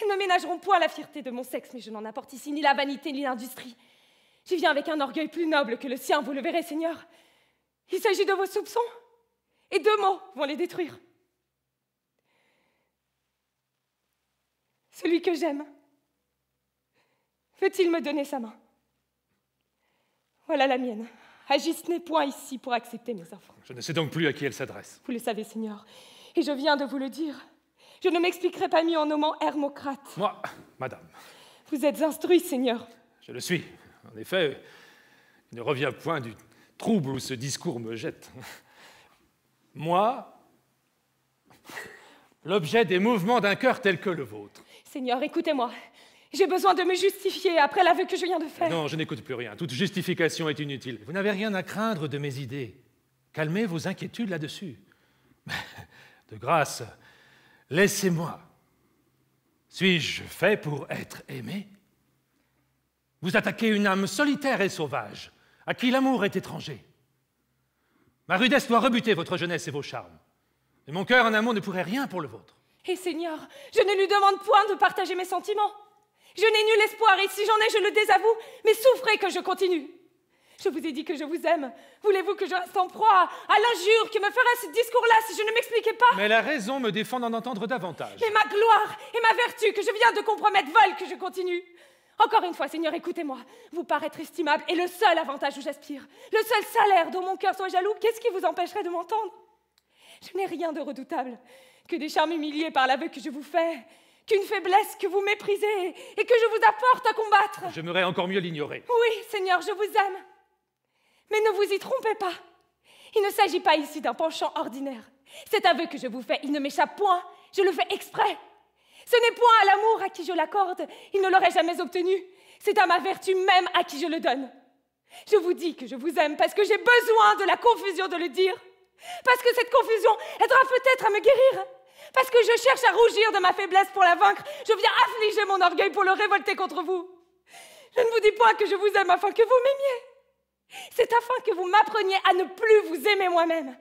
Elles ne ménageront point la fierté de mon sexe, mais je n'en apporte ici ni la vanité ni l'industrie. Je viens avec un orgueil plus noble que le sien, vous le verrez, Seigneur. Il s'agit de vos soupçons, et deux mots vont les détruire. Celui que j'aime, veut-il me donner sa main Voilà la mienne. Agis n'est point ici pour accepter mes enfants. Je ne sais donc plus à qui elle s'adresse. Vous le savez, Seigneur, et je viens de vous le dire. Je ne m'expliquerai pas mieux en nommant Hermocrate. Moi, Madame. Vous êtes instruit, Seigneur. Je le suis. En effet, il ne revient point du trouble où ce discours me jette. Moi, l'objet des mouvements d'un cœur tel que le vôtre. Seigneur, écoutez-moi. J'ai besoin de me justifier après l'aveu que je viens de faire. Non, je n'écoute plus rien. Toute justification est inutile. Vous n'avez rien à craindre de mes idées. Calmez vos inquiétudes là-dessus. [LAUGHS] De grâce, laissez-moi. Suis-je fait pour être aimé vous attaquez une âme solitaire et sauvage, à qui l'amour est étranger. Ma rudesse doit rebuter votre jeunesse et vos charmes. Et mon cœur en amour ne pourrait rien pour le vôtre. Et eh, Seigneur, je ne lui demande point de partager mes sentiments. Je n'ai nul espoir, et si j'en ai, je le désavoue, mais souffrez que je continue. Je vous ai dit que je vous aime. Voulez-vous que je s'en proie à l'injure que me ferait ce discours-là si je ne m'expliquais pas Mais la raison me défend d'en entendre davantage. Mais ma gloire et ma vertu que je viens de compromettre veulent que je continue. Encore une fois, Seigneur, écoutez-moi. Vous paraître estimable est le seul avantage où j'aspire, le seul salaire dont mon cœur soit jaloux. Qu'est-ce qui vous empêcherait de m'entendre Je n'ai rien de redoutable que des charmes humiliés par l'aveu que je vous fais, qu'une faiblesse que vous méprisez et que je vous apporte à combattre. J'aimerais encore mieux l'ignorer. Oui, Seigneur, je vous aime. Mais ne vous y trompez pas. Il ne s'agit pas ici d'un penchant ordinaire. Cet aveu que je vous fais, il ne m'échappe point. Je le fais exprès. Ce n'est point à l'amour à qui je l'accorde, il ne l'aurait jamais obtenu. C'est à ma vertu même à qui je le donne. Je vous dis que je vous aime parce que j'ai besoin de la confusion de le dire. Parce que cette confusion aidera peut-être à me guérir. Parce que je cherche à rougir de ma faiblesse pour la vaincre. Je viens affliger mon orgueil pour le révolter contre vous. Je ne vous dis point que je vous aime afin que vous m'aimiez. C'est afin que vous m'appreniez à ne plus vous aimer moi-même.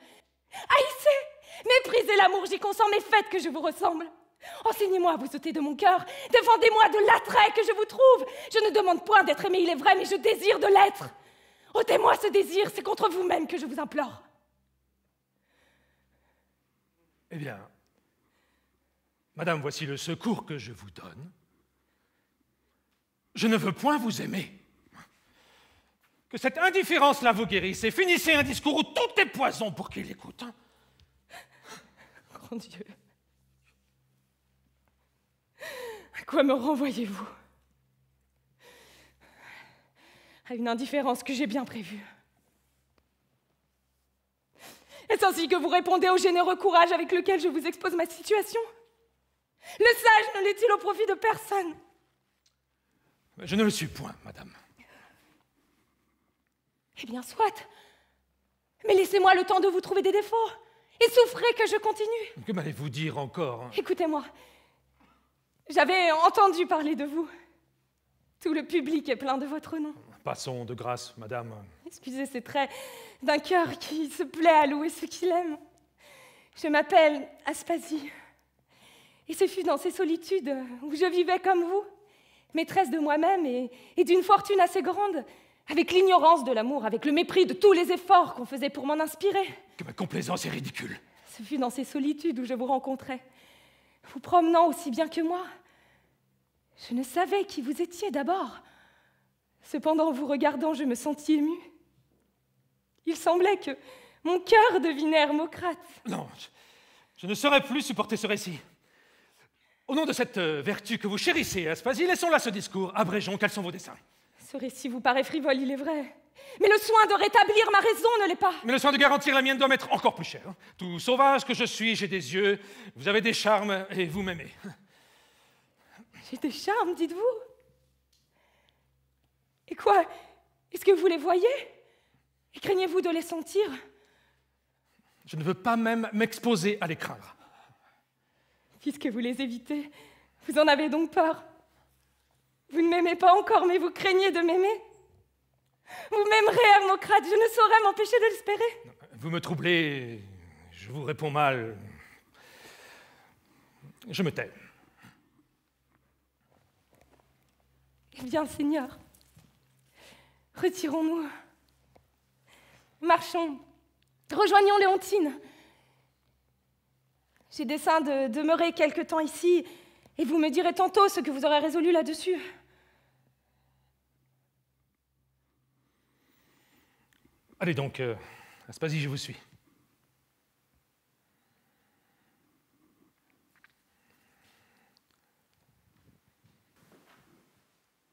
Haïssez, méprisez l'amour, j'y consens, mais faites que je vous ressemble. Enseignez-moi à vous ôter de mon cœur. Défendez-moi de l'attrait que je vous trouve. Je ne demande point d'être aimé, il est vrai, mais je désire de l'être. Ôtez-moi ce désir, c'est contre vous-même que je vous implore. Eh bien, Madame, voici le secours que je vous donne. Je ne veux point vous aimer. Que cette indifférence-là vous guérisse et finissez un discours où tout est poison pour qu'il écoute. Grand oh, Dieu. À quoi me renvoyez-vous À une indifférence que j'ai bien prévue. Est-ce ainsi que vous répondez au généreux courage avec lequel je vous expose ma situation Le sage ne l'est-il au profit de personne Je ne le suis point, madame. Eh bien, soit. Mais laissez-moi le temps de vous trouver des défauts et souffrez que je continue. Que m'allez-vous dire encore hein Écoutez-moi, j'avais entendu parler de vous. Tout le public est plein de votre nom. Passons, de grâce, madame. Excusez ces traits d'un cœur qui se plaît à louer ce qu'il aime. Je m'appelle Aspasie. Et ce fut dans ces solitudes où je vivais comme vous, maîtresse de moi-même et, d'une fortune assez grande, avec l'ignorance de l'amour, avec le mépris de tous les efforts qu'on faisait pour m'en inspirer. Que ma complaisance est ridicule. Ce fut dans ces solitudes où je vous rencontrais vous promenant aussi bien que moi. Je ne savais qui vous étiez d'abord. Cependant, en vous regardant, je me sentis ému. Il semblait que mon cœur devinait Hermocrate. Non, je, ne saurais plus supporter ce récit. Au nom de cette euh, vertu que vous chérissez, Aspasie, laissons là ce discours, abrégeons, quels sont vos desseins Ce récit vous paraît frivole, il est vrai. Mais le soin de rétablir ma raison ne l'est pas. Mais le soin de garantir la mienne doit m'être encore plus cher. Tout sauvage que je suis, j'ai des yeux, vous avez des charmes et vous m'aimez. J'ai des charmes, dites-vous Et quoi Est-ce que vous les voyez Et craignez-vous de les sentir Je ne veux pas même m'exposer à les craindre. Puisque vous les évitez, vous en avez donc peur. Vous ne m'aimez pas encore, mais vous craignez de m'aimer. Vous m'aimerez, Hermocrate, je ne saurais m'empêcher de l'espérer. Vous me troublez, je vous réponds mal. Je me tais. Eh bien, Seigneur, retirons-nous. Marchons, rejoignons Léontine. J'ai dessein de demeurer quelque temps ici, et vous me direz tantôt ce que vous aurez résolu là-dessus. Allez donc, euh, Aspasie, je vous suis.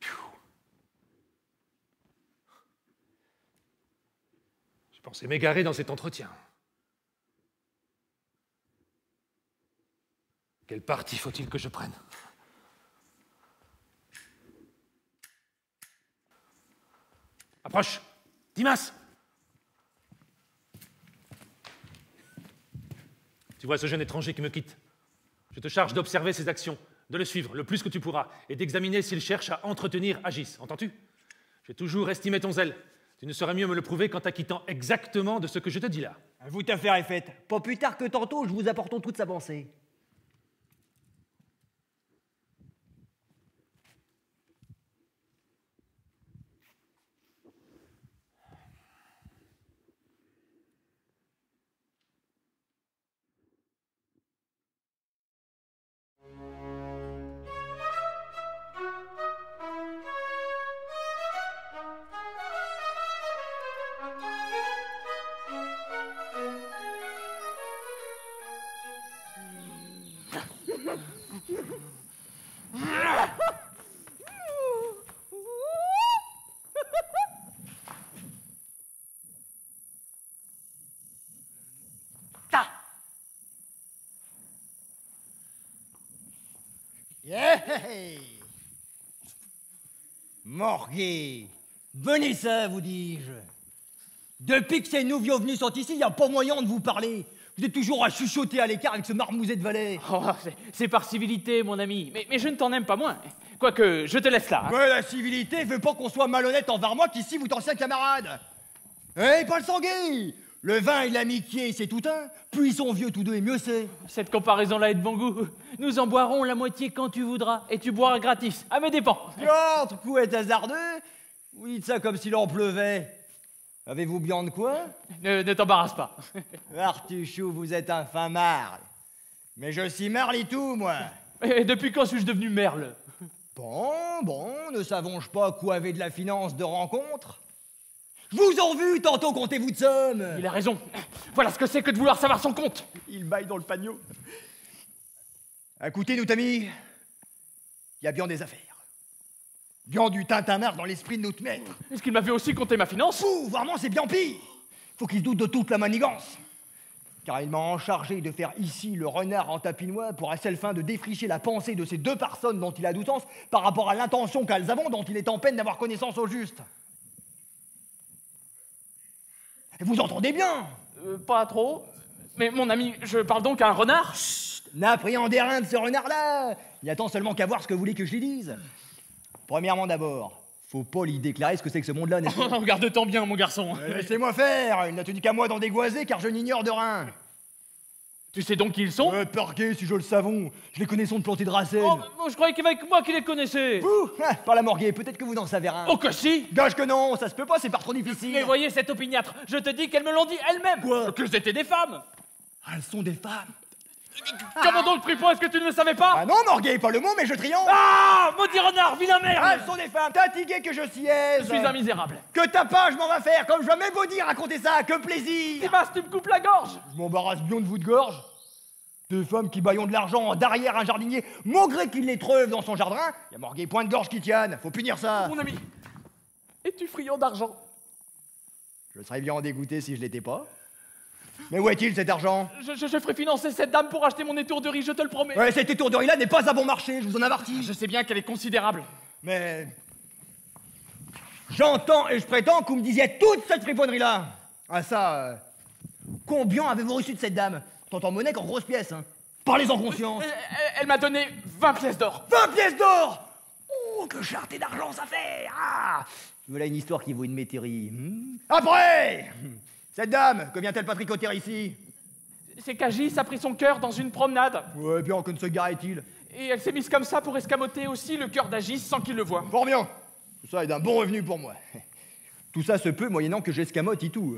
Je pensais m'égarer dans cet entretien. Quelle partie faut-il que je prenne Approche Dimas Tu vois ce jeune étranger qui me quitte. Je te charge d'observer ses actions, de le suivre le plus que tu pourras et d'examiner s'il cherche à entretenir Agis. Entends-tu J'ai toujours estimé ton zèle. Tu ne saurais mieux me le prouver qu'en t'acquittant exactement de ce que je te dis là. Vous, ta affaire est faite. Pas plus tard que tantôt, je vous apportons toute sa pensée. venez ça, vous dis-je. Depuis que ces nouveaux venus sont ici, il n'y a pas moyen de vous parler. Vous êtes toujours à chuchoter à l'écart avec ce marmouset de valet. Oh, c'est par civilité, mon ami. Mais, je ne t'en aime pas moins. Quoique, je te laisse là. Mais hein. la civilité veut pas qu'on soit malhonnête envers moi qu'ici, vous ancien camarade. Hé, eh, Paul Sanguy le vin et l'amitié, c'est tout un. Puis ils sont vieux tous deux et mieux c'est. Cette comparaison-là est de bon goût. Nous en boirons la moitié quand tu voudras et tu boiras gratis, à mes dépens. L'autre coup est hasardeux. Vous dites ça comme s'il en pleuvait. Avez-vous bien de quoi Ne, t'embarrasse pas. [LAUGHS] Artuchou, vous êtes un fin marle. Mais je suis merle et tout, moi. Et depuis quand suis-je devenu merle Bon, bon, ne savons-je pas avait de la finance de rencontre vous ont vu tantôt comptez vous de somme Il a raison. Voilà ce que c'est que de vouloir savoir son compte. Il baille dans le panneau. Écoutez, nous, amis, il y a bien des affaires. Bien du tintinard dans l'esprit de notre maître. Est-ce qu'il m'a fait aussi compter ma finance Fou, vraiment, c'est bien pire. Faut qu'il doute de toute la manigance. Car il m'a enchargé de faire ici le renard en tapinois pour à celle fin de défricher la pensée de ces deux personnes dont il a doutance par rapport à l'intention qu'elles avons dont il est en peine d'avoir connaissance au juste. Vous entendez bien euh, Pas trop. Mais mon ami, je parle donc à un renard Chut N'appréhendez rien de ce renard-là Il attend seulement qu'à voir ce que vous voulez que je lui dise. Premièrement d'abord, faut pas lui déclarer ce que c'est que ce monde-là, nest pas [LAUGHS] Regarde tant bien, mon garçon. Euh, laissez-moi faire, il n'a tenu qu'à moi d'en dégoiser car je n'ignore de rien. Tu sais donc qui ils sont Euh, qui si je le savons. Je les connaissons de planter de Je Oh, je croyais que moi qui les connaissais. Vous ah, Par la morgue, peut-être que vous n'en savez rien. Oh que si Gage que non, ça se peut pas, c'est pas trop difficile. Mais voyez cette opiniâtre, je te dis qu'elles me l'ont dit elles-mêmes. Quoi Que c'était des femmes. Ah, elles sont des femmes ah. Comment donc, Fripon, est-ce que tu ne le savais pas Ah non, morgueille pas le mot, mais je triomphe Ah Maudit renard, vilain merde ah, sont des femmes fatiguées que je siège Je suis un misérable Que pas, je m'en va faire, comme je même vous dire raconter ça, que plaisir Dimas, tu me coupes la gorge Je m'embarrasse bien de vous de gorge Deux femmes qui baillons de l'argent derrière un jardinier, maugré qu'il les treuve dans son jardin, y a point de gorge qui tienne, faut punir ça Mon ami, es-tu friand d'argent Je serais bien en dégoûté si je l'étais pas mais où est-il cet argent je, ferai financer cette dame pour acheter mon étourderie, je te le promets. Ouais, cette étourderie-là n'est pas à bon marché, je vous en avertis. Je sais bien qu'elle est considérable. Mais. J'entends et je prétends que vous me disiez toute cette friponnerie-là. Ah, ça. Euh, combien avez-vous reçu de cette dame en monnaie qu'en grosses pièces. hein Parlez-en conscience. Euh, euh, elle, m'a donné 20 pièces d'or. 20 pièces d'or Oh, que charté d'argent ça fait Ah Voilà une histoire qui vaut une métairie. Hmm. Après cette dame, que vient-elle pas tricoter ici C'est qu'Agis a pris son cœur dans une promenade. Ouais, et puis en que ne se garait-il Et elle s'est mise comme ça pour escamoter aussi le cœur d'Agis sans qu'il le voie. Fort bien Tout ça est d'un bon revenu pour moi. [LAUGHS] Tout ça se peut moyennant que j'escamote et tout.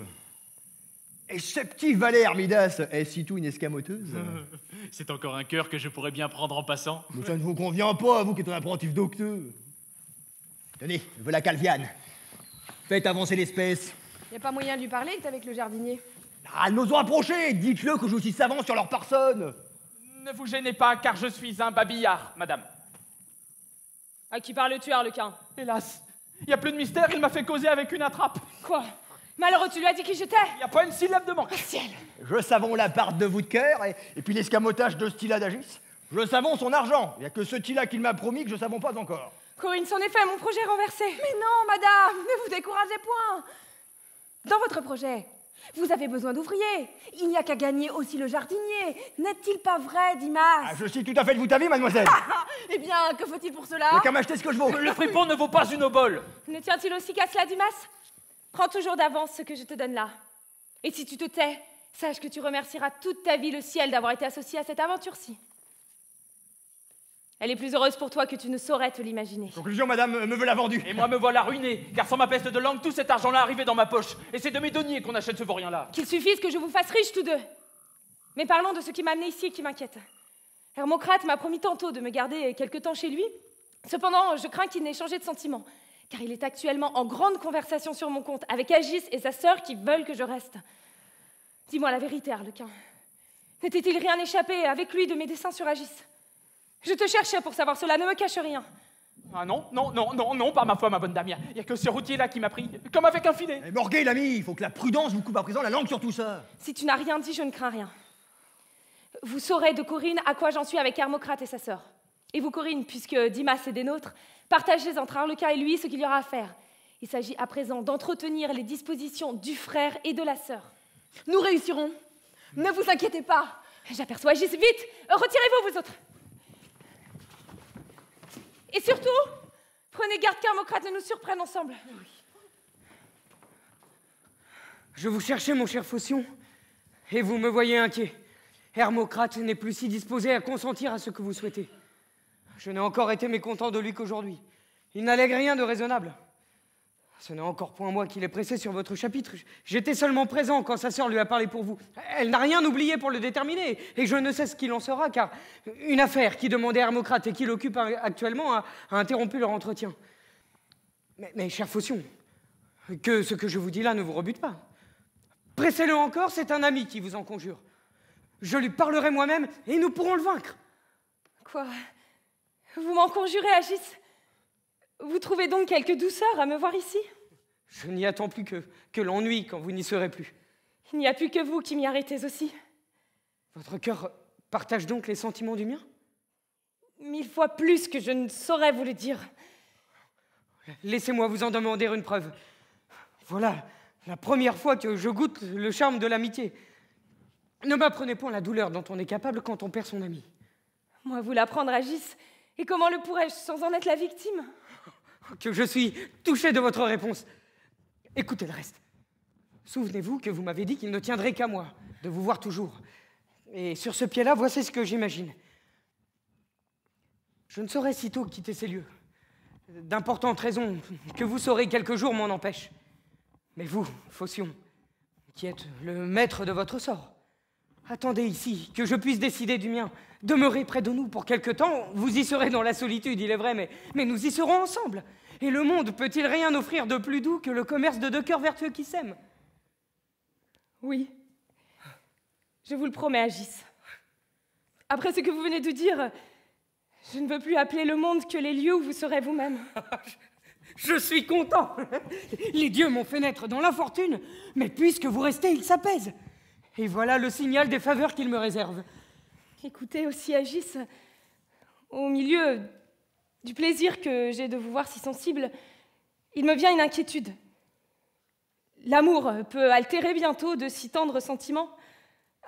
Et ce petit valet Midas, est si tout une escamoteuse [LAUGHS] C'est encore un cœur que je pourrais bien prendre en passant. ça ne vous convient pas, vous qui êtes un apprentif docteur. Tenez, la Calviane. Faites avancer l'espèce n'y a pas moyen de lui parler, il est avec le jardinier. Ah, n'osons approcher Dites-le que je suis savant sur leur personne Ne vous gênez pas, car je suis un babillard, madame. À qui parles-tu, Arlequin Hélas, il n'y a plus de mystère, il m'a fait causer avec une attrape. Quoi Malheureux, tu lui as dit qui j'étais Il n'y a pas une syllabe de manque. ciel Je savons la part de vous de cœur, et, puis l'escamotage de Stila d'Agis. Je savons son argent. Il n'y a que ce Tila qu'il m'a promis que je savons pas encore. Corinne, est fait. mon projet est renversé. Mais non, madame, ne vous découragez point. Dans votre projet, vous avez besoin d'ouvriers. Il n'y a qu'à gagner aussi le jardinier. N'est-il pas vrai, Dimas ah, Je suis tout à fait de vous avis, mademoiselle. Ah, ah, eh bien, que faut-il pour cela Qu'à m'acheter ce que je vaux. Le fripon ne vaut pas une obole. Ne tient-il aussi qu'à cela, Dimas Prends toujours d'avance ce que je te donne là. Et si tu te tais, sache que tu remercieras toute ta vie le ciel d'avoir été associé à cette aventure-ci. Elle est plus heureuse pour toi que tu ne saurais te l'imaginer. Conclusion, madame, me veut la vendue. Et moi me voilà ruinée car sans ma peste de langue, tout cet argent-là arrivait dans ma poche. Et c'est de mes deniers qu'on achète ce vaurien-là. Qu'il suffise que je vous fasse riche tous deux. Mais parlons de ce qui m'a amené ici et qui m'inquiète. Hermocrate m'a promis tantôt de me garder quelque temps chez lui. Cependant, je crains qu'il n'ait changé de sentiment, car il est actuellement en grande conversation sur mon compte avec Agis et sa sœur qui veulent que je reste. Dis-moi la vérité, Arlequin. N'était-il rien échappé avec lui de mes desseins sur Agis je te cherchais pour savoir cela, ne me cache rien. Ah non, non, non, non, non, par ma foi, ma bonne dame, il n'y a que ce routier-là qui m'a pris, comme avec un filet. Eh, Mais l'ami, il faut que la prudence vous coupe à présent la langue sur tout ça. Si tu n'as rien dit, je ne crains rien. Vous saurez de Corinne à quoi j'en suis avec Hermocrate et sa sœur. Et vous, Corinne, puisque Dimas est des nôtres, partagez entre Arlequin et lui ce qu'il y aura à faire. Il s'agit à présent d'entretenir les dispositions du frère et de la sœur. Nous réussirons. Ne vous inquiétez pas. J'aperçois Gis. Vite, retirez-vous, vous autres. Et surtout, prenez garde qu'Hermocrate ne nous surprenne ensemble. Je vous cherchais, mon cher Phocion, et vous me voyez inquiet. Hermocrate n'est plus si disposé à consentir à ce que vous souhaitez. Je n'ai encore été mécontent de lui qu'aujourd'hui. Il n'allègue rien de raisonnable. Ce n'est encore point moi qui l'ai pressé sur votre chapitre. J'étais seulement présent quand sa sœur lui a parlé pour vous. Elle n'a rien oublié pour le déterminer, et je ne sais ce qu'il en sera, car une affaire qui demandait Hermocrate et qui l'occupe actuellement a, interrompu leur entretien. Mais, mais, cher Faution, que ce que je vous dis là ne vous rebute pas. Pressez-le encore, c'est un ami qui vous en conjure. Je lui parlerai moi-même, et nous pourrons le vaincre. Quoi Vous m'en conjurez, Agis vous trouvez donc quelque douceur à me voir ici Je n'y attends plus que, l'ennui quand vous n'y serez plus. Il n'y a plus que vous qui m'y arrêtez aussi. Votre cœur partage donc les sentiments du mien Mille fois plus que je ne saurais vous le dire. Laissez-moi vous en demander une preuve. Voilà la première fois que je goûte le charme de l'amitié. Ne m'apprenez point la douleur dont on est capable quand on perd son ami. Moi, vous l'apprendre à Gis, et comment le pourrais-je sans en être la victime que je suis touché de votre réponse. Écoutez le reste. Souvenez-vous que vous m'avez dit qu'il ne tiendrait qu'à moi de vous voir toujours. Et sur ce pied-là, voici ce que j'imagine. Je ne saurais sitôt quitter ces lieux. D'importantes raisons que vous saurez quelques jours m'en empêche. Mais vous, Phocion, qui êtes le maître de votre sort, Attendez ici, que je puisse décider du mien. Demeurez près de nous pour quelque temps, vous y serez dans la solitude, il est vrai, mais, mais nous y serons ensemble. Et le monde peut-il rien offrir de plus doux que le commerce de deux cœurs vertueux qui s'aiment Oui. Je vous le promets, Agis. Après ce que vous venez de dire, je ne veux plus appeler le monde que les lieux où vous serez vous-même. [LAUGHS] Je suis content. Les dieux m'ont fait naître dans l'infortune, mais puisque vous restez, ils s'apaisent. Et voilà le signal des faveurs qu'il me réserve. Écoutez, aussi agisse. au milieu du plaisir que j'ai de vous voir si sensible, il me vient une inquiétude. L'amour peut altérer bientôt de si tendres sentiments.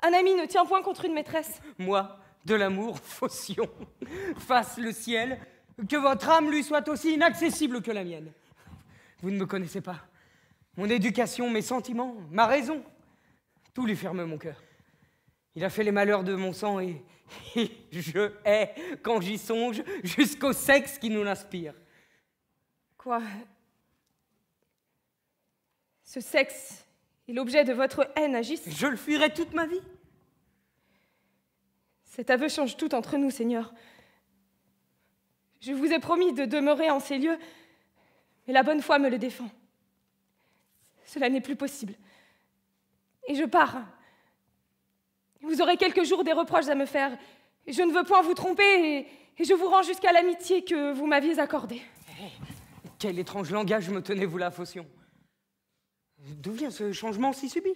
Un ami ne tient point contre une maîtresse. Moi, de l'amour, [LAUGHS] Faution, fasse le ciel, que votre âme lui soit aussi inaccessible que la mienne. Vous ne me connaissez pas. Mon éducation, mes sentiments, ma raison, tout lui ferme mon cœur. Il a fait les malheurs de mon sang et, [LAUGHS] je hais, quand j'y songe, jusqu'au sexe qui nous l'inspire. Quoi Ce sexe est l'objet de votre haine, agissent Je le fuirai toute ma vie. Cet aveu change tout entre nous, Seigneur. Je vous ai promis de demeurer en ces lieux, mais la bonne foi me le défend. Cela n'est plus possible et je pars. Vous aurez quelques jours des reproches à me faire. Je ne veux point vous tromper et, je vous rends jusqu'à l'amitié que vous m'aviez accordée. Eh, quel étrange langage me tenez-vous là, Phocion D'où vient ce changement si subit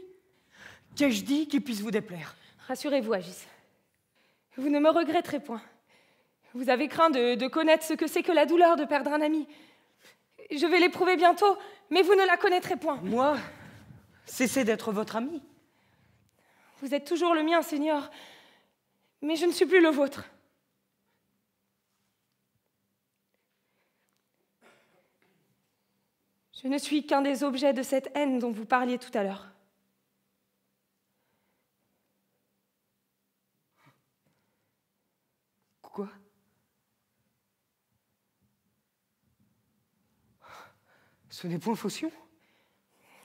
Qu'ai-je dit qui puisse vous déplaire Rassurez-vous, Agis. Vous ne me regretterez point. Vous avez craint de connaître ce que c'est que la douleur de perdre un ami. Je vais l'éprouver bientôt, mais vous ne la connaîtrez point. Moi Cessez d'être votre ami. Vous êtes toujours le mien, Seigneur, mais je ne suis plus le vôtre. Je ne suis qu'un des objets de cette haine dont vous parliez tout à l'heure. Quoi Ce n'est point Faution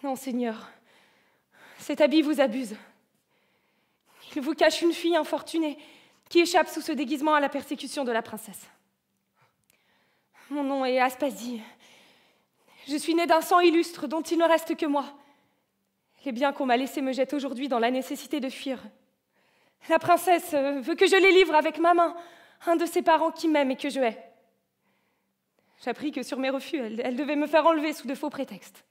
Non, Seigneur. Cet habit vous abuse. Il vous cache une fille infortunée qui échappe sous ce déguisement à la persécution de la princesse. Mon nom est Aspasie. Je suis née d'un sang illustre dont il ne reste que moi. Les biens qu'on m'a laissés me jettent aujourd'hui dans la nécessité de fuir. La princesse veut que je les livre avec ma main, un de ses parents qui m'aime et que je hais. J'appris que sur mes refus, elle devait me faire enlever sous de faux prétextes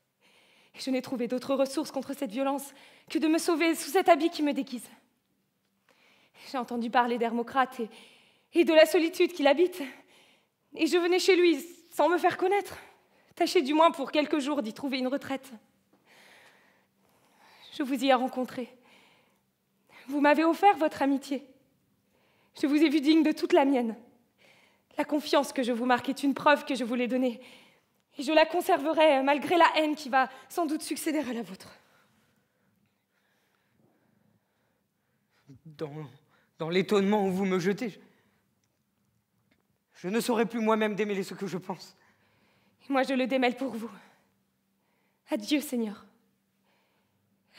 je n'ai trouvé d'autre ressource contre cette violence que de me sauver sous cet habit qui me déguise. J'ai entendu parler d'Hermocrate et, de la solitude qu'il habite. Et je venais chez lui sans me faire connaître. Tâchez du moins pour quelques jours d'y trouver une retraite. Je vous y ai rencontré. Vous m'avez offert votre amitié. Je vous ai vu digne de toute la mienne. La confiance que je vous marque est une preuve que je voulais donner et je la conserverai euh, malgré la haine qui va sans doute succéder à la vôtre. Dans, l'étonnement où vous me jetez, je, ne saurais plus moi-même démêler ce que je pense. Et moi, je le démêle pour vous. Adieu, Seigneur.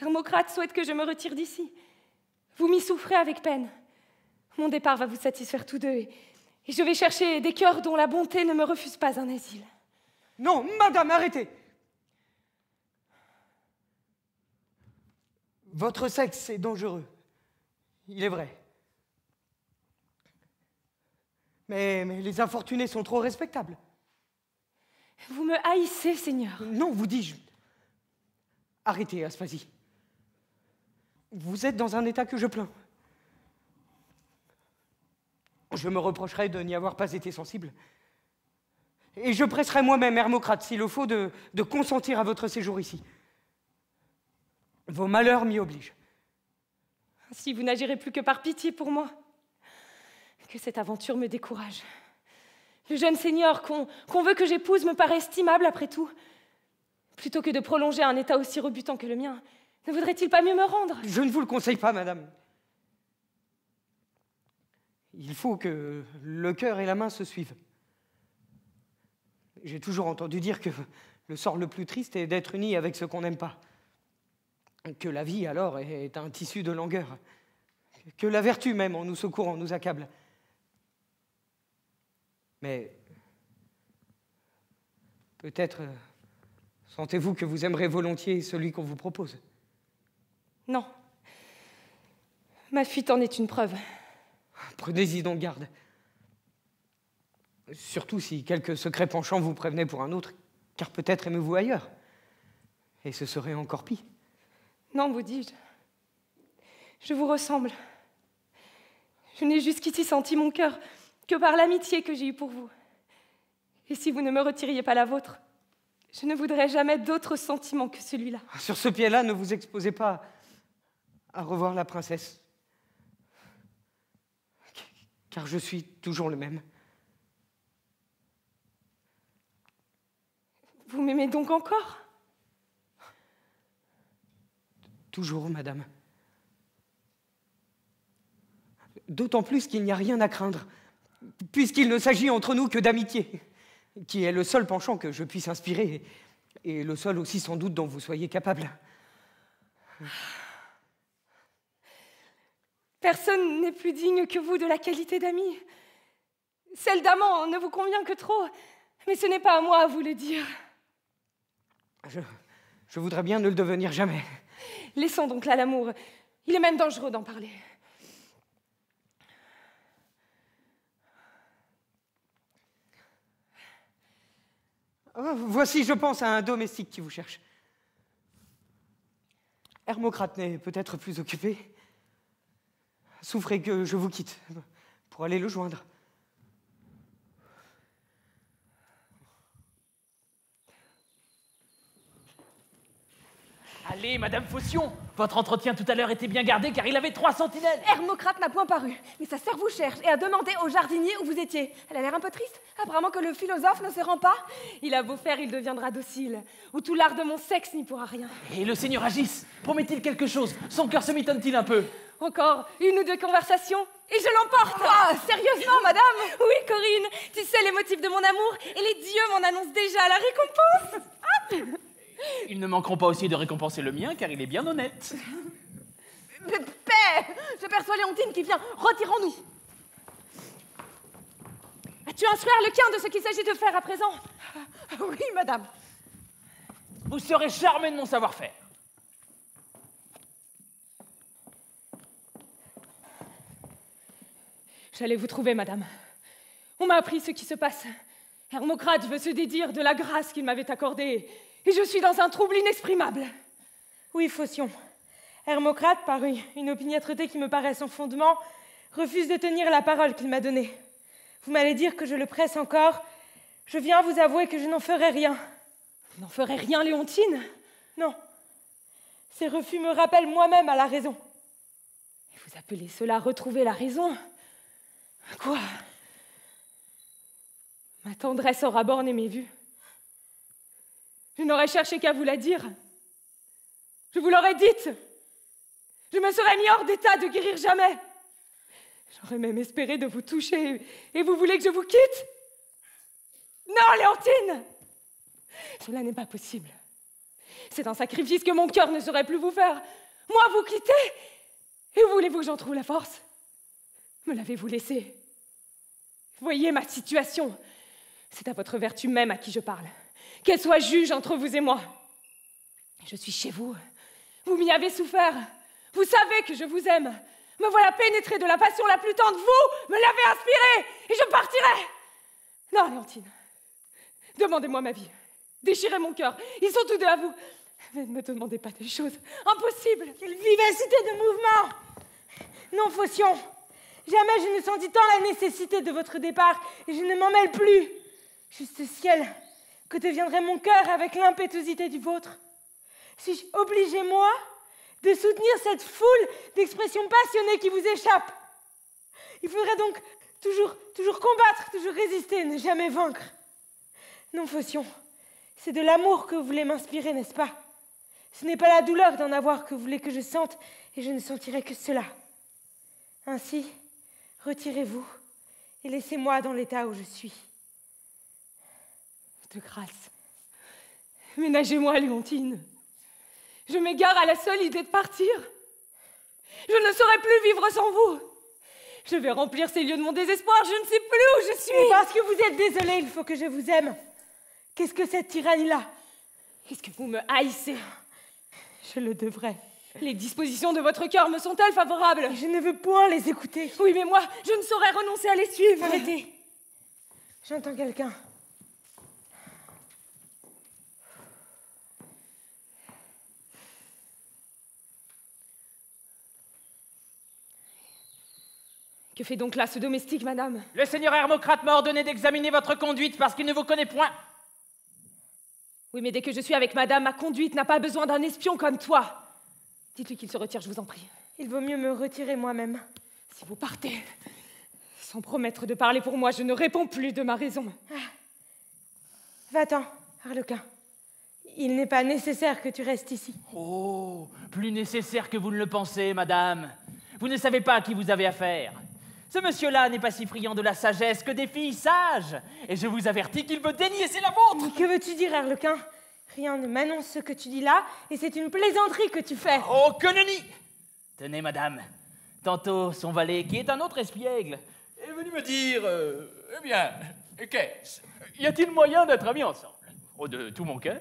Hermocrate souhaite que je me retire d'ici. Vous m'y souffrez avec peine. Mon départ va vous satisfaire tous deux, et je vais chercher des cœurs dont la bonté ne me refuse pas un asile. Non, madame, arrêtez Votre sexe est dangereux. Il est vrai. Mais, les infortunés sont trop respectables. Vous me haïssez, Seigneur. Non, vous dis-je. Arrêtez, Aspasie. Vous êtes dans un état que je plains. Je me reprocherai de n'y avoir pas été sensible et je presserai moi-même, Hermocrate, s'il le faut, de, consentir à votre séjour ici. Vos malheurs m'y obligent. Si vous n'agirez plus que par pitié pour moi, que cette aventure me décourage. Le jeune seigneur qu'on veut que j'épouse me paraît estimable après tout. Plutôt que de prolonger un état aussi rebutant que le mien, ne voudrait il pas mieux me rendre Je ne vous le conseille pas, madame. Il faut que le cœur et la main se suivent j'ai toujours entendu dire que le sort le plus triste est d'être uni avec ce qu'on n'aime pas. Que la vie, alors, est un tissu de langueur. Que la vertu, même, en nous secourant, nous accable. Mais peut-être sentez-vous que vous aimerez volontiers celui qu'on vous propose. Non. Ma fuite en est une preuve. Prenez-y donc garde surtout si quelque secret penchant vous prévenait pour un autre, car peut-être aimez-vous ailleurs. Et ce serait encore pis. Non, vous dis-je. Je vous ressemble. Je n'ai jusqu'ici senti mon cœur que par l'amitié que j'ai eue pour vous. Et si vous ne me retiriez pas la vôtre, je ne voudrais jamais d'autres sentiments que celui-là. Ah, sur ce pied-là, ne vous exposez pas à revoir la princesse. Car je suis toujours le même. Vous m'aimez donc encore Toujours, madame. D'autant plus qu'il n'y a rien à craindre, puisqu'il ne s'agit entre nous que d'amitié, qui est le seul penchant que je puisse inspirer, et le seul aussi sans doute dont vous soyez capable. Personne n'est plus digne que vous de la qualité d'ami. Celle d'amant ne vous convient que trop, mais ce n'est pas à moi à vous le dire. Je, voudrais bien ne le devenir jamais. Laissons donc là l'amour. Il est même dangereux d'en parler. Oh, voici, je pense, à un domestique qui vous cherche. Hermocrate n'est peut-être plus occupé. Souffrez que je vous quitte pour aller le joindre. Allez, Madame Faucion Votre entretien tout à l'heure était bien gardé car il avait trois sentinelles Hermocrate n'a point paru, mais sa sœur vous cherche et a demandé au jardinier où vous étiez. Elle a l'air un peu triste, apparemment que le philosophe ne se rend pas. Il a beau faire, il deviendra docile, ou tout l'art de mon sexe n'y pourra rien. Et le seigneur Agis Promet-il quelque chose Son cœur se mitonne-t-il un peu Encore une ou deux conversations et je l'emporte ah, ah Sérieusement, madame Oui, Corinne, tu sais les motifs de mon amour, et les dieux m'en annoncent déjà la récompense ah, ils ne manqueront pas aussi de récompenser le mien car il est bien honnête. Père Je perçois Léontine qui vient. Retirons-nous. As-tu instruire le de ce qu'il s'agit de faire à présent ah, Oui, madame. Vous serez charmée de mon savoir-faire. J'allais vous trouver, madame. On m'a appris ce qui se passe. Hermocrate veut se dédire de la grâce qu'il m'avait accordée et je suis dans un trouble inexprimable. Oui, Phocion. Hermocrate, par une opiniâtreté qui me paraît sans fondement, refuse de tenir la parole qu'il m'a donnée. Vous m'allez dire que je le presse encore. Je viens vous avouer que je n'en ferai rien. Vous n'en ferez rien, Léontine Non. Ces refus me rappellent moi-même à la raison. Et vous appelez cela retrouver la raison Quoi Ma tendresse aura borné mes vues. Je n'aurais cherché qu'à vous la dire. Je vous l'aurais dite. Je me serais mis hors d'état de guérir jamais. J'aurais même espéré de vous toucher. Et vous voulez que je vous quitte Non, Léontine Cela n'est pas possible. C'est un sacrifice que mon cœur ne saurait plus vous faire. Moi, vous quitter Et voulez-vous que j'en trouve la force Me l'avez-vous laissé Voyez ma situation. C'est à votre vertu même à qui je parle qu'elle soit juge entre vous et moi. Je suis chez vous. Vous m'y avez souffert. Vous savez que je vous aime. Me voilà pénétrée de la passion la plus tendre. Vous me l'avez inspirée et je partirai. Non, Léontine. Demandez-moi ma vie. Déchirez mon cœur. Ils sont tous deux à vous. Mais ne me demandez pas des choses Impossible. Quelle vivacité de mouvement Non, Faution. Jamais je ne sentis tant la nécessité de votre départ et je ne m'en mêle plus. Juste ciel, que deviendrait mon cœur avec l'impétuosité du vôtre si je obligé, moi, de soutenir cette foule d'expressions passionnées qui vous échappent Il faudrait donc toujours, toujours combattre, toujours résister, ne jamais vaincre. Non, Phocion, c'est de l'amour que vous voulez m'inspirer, n'est-ce pas Ce n'est pas la douleur d'en avoir que vous voulez que je sente, et je ne sentirai que cela. Ainsi, retirez-vous et laissez-moi dans l'état où je suis de grâce. Ménagez-moi, Léontine. Je m'égare à la seule idée de partir. Je ne saurais plus vivre sans vous. Je vais remplir ces lieux de mon désespoir. Je ne sais plus où je suis. parce que vous êtes désolée, il faut que je vous aime. Qu'est-ce que cette tyrannie-là Qu'est-ce que vous me haïssez Je le devrais. Les dispositions de votre cœur me sont-elles favorables Je ne veux point les écouter. Oui, mais moi, je ne saurais renoncer à les suivre. Arrêtez. J'entends quelqu'un. Que fait donc là ce domestique, madame Le seigneur Hermocrate m'a ordonné d'examiner votre conduite parce qu'il ne vous connaît point. Oui, mais dès que je suis avec madame, ma conduite n'a pas besoin d'un espion comme toi. Dites-lui qu'il se retire, je vous en prie. Il vaut mieux me retirer moi-même. Si vous partez, sans promettre de parler pour moi, je ne réponds plus de ma raison. Ah. Va-t'en, Harlequin. Il n'est pas nécessaire que tu restes ici. Oh, plus nécessaire que vous ne le pensez, madame. Vous ne savez pas à qui vous avez affaire. Ce monsieur-là n'est pas si friand de la sagesse que des filles sages, et je vous avertis qu'il veut c'est la vôtre. Mais que veux-tu dire, Arlequin Rien ne m'annonce ce que tu dis là, et c'est une plaisanterie que tu fais. Oh, que Tenez, madame, tantôt son valet, qui est un autre espiègle, est venu me dire euh, Eh bien, qu'est-ce Y a-t-il moyen d'être amis ensemble Oh, de tout mon cœur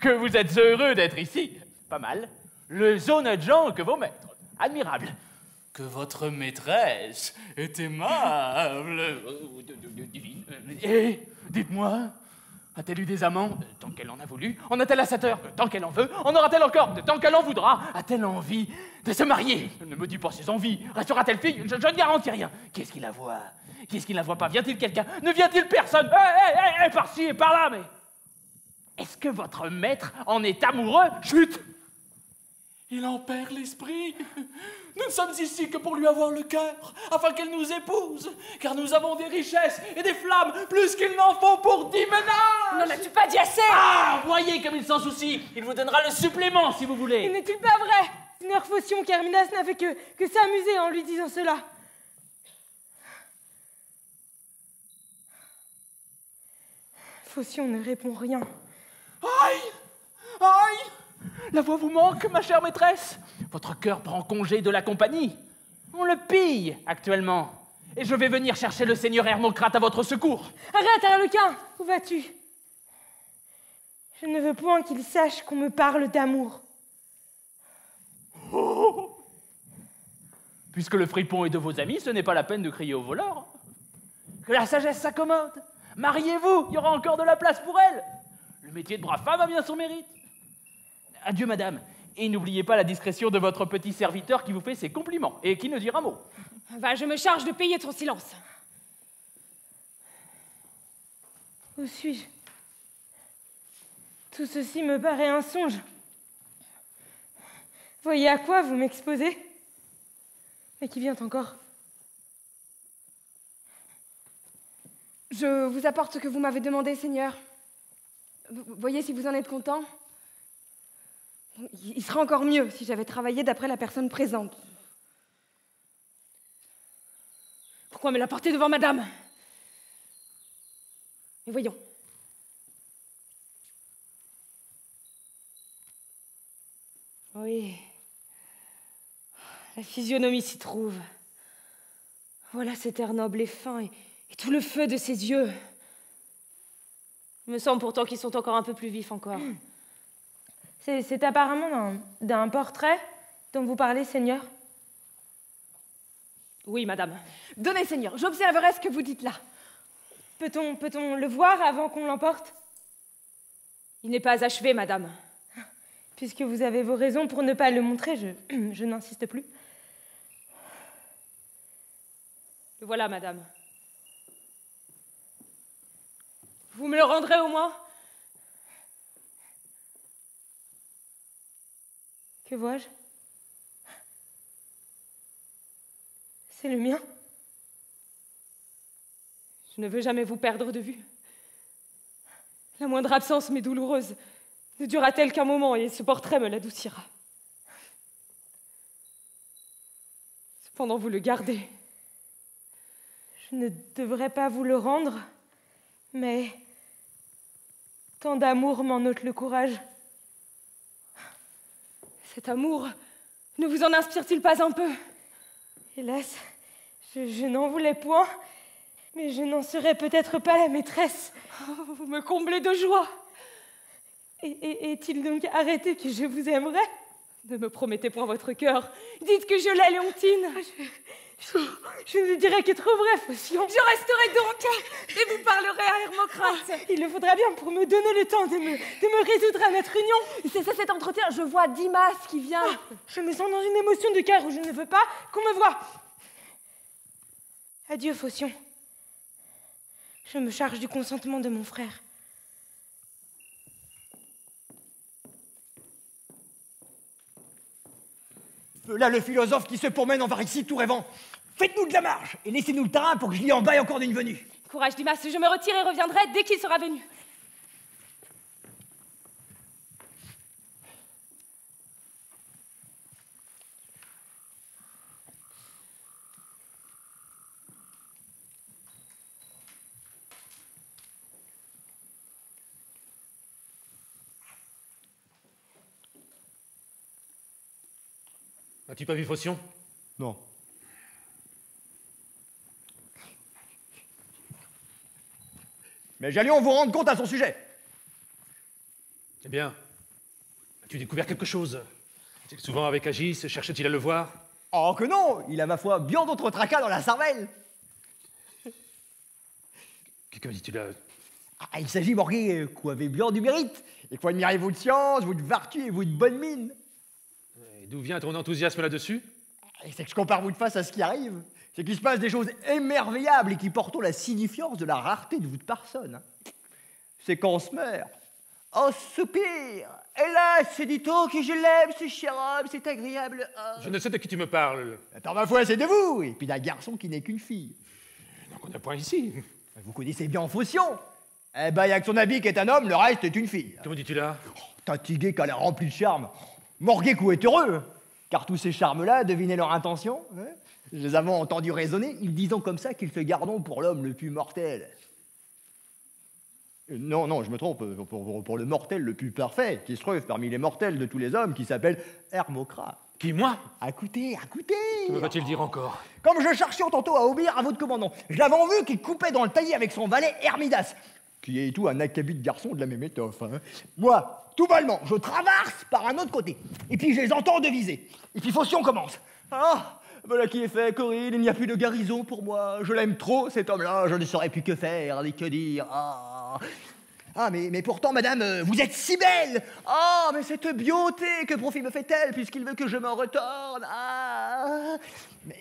Que vous êtes heureux d'être ici Pas mal. Le de gens que vos maîtres. Admirable que votre maîtresse est aimable. Eh, dites-moi, a-t-elle eu des amants Tant qu'elle en a voulu. En a-t-elle à cette heure Tant qu'elle en veut. En aura-t-elle encore Tant qu'elle en voudra. A-t-elle envie de se marier Ne me dis pas ses envies. Restera-t-elle fille je, ne garantis rien. Qu'est-ce qu'il la voit Qu'est-ce qu'il la voit pas Vient-il quelqu'un Ne vient-il personne Eh, eh, eh, eh par-ci et par-là, mais... Est-ce que votre maître en est amoureux Chut il en perd l'esprit. Nous ne sommes ici que pour lui avoir le cœur, afin qu'elle nous épouse, car nous avons des richesses et des flammes plus qu'il n'en faut pour dix ménages. Non, n'as-tu pas dit assez Ah, voyez comme il s'en soucie. Il vous donnera le supplément si vous voulez. N'est-il pas vrai Seigneur Faution, Carminas n'a fait que, que s'amuser en lui disant cela. on ne répond rien. Aïe Aïe la voix vous manque, ma chère maîtresse Votre cœur prend congé de la compagnie. On le pille actuellement. Et je vais venir chercher le seigneur Hermocrate à votre secours. Arrête, Arlequin Où vas-tu Je ne veux point qu'il sache qu'on me parle d'amour. [LAUGHS] Puisque le fripon est de vos amis, ce n'est pas la peine de crier au voleur. Que la sagesse s'accommode. Mariez-vous, il y aura encore de la place pour elle. Le métier de brave femme a bien son mérite. Adieu, madame. Et n'oubliez pas la discrétion de votre petit serviteur qui vous fait ses compliments et qui ne dira mot. Va, je me charge de payer ton silence. Où suis-je Tout ceci me paraît un songe. Voyez à quoi vous m'exposez Mais qui vient encore Je vous apporte ce que vous m'avez demandé, Seigneur. voyez si vous en êtes content. Il serait encore mieux si j'avais travaillé d'après la personne présente. Pourquoi me la porter devant madame Mais voyons. Oui. La physionomie s'y trouve. Voilà cet air noble et fin et, tout le feu de ses yeux. Il me semble pourtant qu'ils sont encore un peu plus vifs encore. Hum. C'est apparemment d'un portrait dont vous parlez, Seigneur Oui, madame. Donnez, Seigneur, j'observerai ce que vous dites là. Peut-on peut le voir avant qu'on l'emporte Il n'est pas achevé, madame. Puisque vous avez vos raisons pour ne pas le montrer, je, [CLEARS THROAT] je n'insiste plus. Le voilà, madame. Vous me le rendrez au moins Que vois-je C'est le mien. Je ne veux jamais vous perdre de vue. La moindre absence, mais douloureuse, ne durera-t-elle qu'un moment et ce portrait me l'adoucira. Cependant, vous le gardez. Je ne devrais pas vous le rendre, mais tant d'amour m'en ôte le courage. Cet amour ne vous en inspire-t-il pas un peu Hélas, je, n'en voulais point, mais je n'en serais peut-être pas la maîtresse. Oh, vous me comblez de joie. Est-il donc arrêté que je vous aimerais Ne me promettez point votre cœur. Dites que je l'ai, Léontine. Ah, je ne dirais que trop vrai, Faucillon. Je resterai donc et vous parlerez à Hermocrate. Ah, il le faudra bien pour me donner le temps de me, résoudre à notre union. C'est ça cet entretien. Je vois Dimas qui vient. Ah, je me sens dans une émotion de cœur où je ne veux pas qu'on me voie. Adieu, Faution. Je me charge du consentement de mon frère. Là, le philosophe qui se promène en varicie tout rêvant. Faites-nous de la marge et laissez-nous le terrain pour que je en emballe encore d'une venue. Courage, Dimas, je me retire et reviendrai dès qu'il sera venu. as tu pas vu Faution Non. Mais j'allions vous rendre compte à son sujet. Eh bien, as-tu découvert quelque chose Souvent avec Agis, cherchait-il à le voir Oh que non Il a ma foi bien d'autres tracas dans la cervelle Que me dis-tu là ah, Il s'agit, Morgay, euh, quoi avez bien du mérite Et quoi admirez vous de science, vous de vertu et vous de bonne mine Et D'où vient ton enthousiasme là-dessus eh, C'est que je compare vous de face à ce qui arrive. C'est qu'il se passe des choses émerveillables et qui portent la signifiance de la rareté de vous de personne. C'est qu'on se meurt. oh soupir, Hélas, c'est dit-on que je l'aime, ce cher homme, cet agréable oh. Je ne sais de qui tu me parles. Attends, ma foi, c'est de vous. Et puis d'un garçon qui n'est qu'une fille. Donc on n'a point ici. Vous connaissez bien en Eh ben, il n'y a que son habit qui est un homme, le reste est une fille. Comment dis-tu là oh, Tatigué qu'elle a rempli de charme. Morgue est heureux, car tous ces charmes-là, devinez leur intention. Hein les avons entendus raisonner, ils disant comme ça qu'ils se gardent pour l'homme le plus mortel. Euh, non, non, je me trompe, euh, pour, le mortel le plus parfait, qui se trouve parmi les mortels de tous les hommes, qui s'appelle Hermocrate. Qui, moi Écoutez, écoutez Que va-t-il dire encore Comme je cherchais tantôt à obéir à votre commandant, je l'avais vu qu'il coupait dans le taillis avec son valet Hermidas, qui est tout un acabit de garçon de la même étoffe. Hein. Moi, tout bonnement, je traverse par un autre côté, et puis je les entends deviser. Et puis, faut si on commence. Ah voilà qui est fait, Corinne, il n'y a plus de garison pour moi. Je l'aime trop, cet homme-là, je ne saurais plus que faire, ni que dire. Ah, ah mais, mais pourtant, madame, euh, vous êtes si belle Ah, mais cette beauté, que profit me fait-elle, puisqu'il veut que je m'en retourne Ah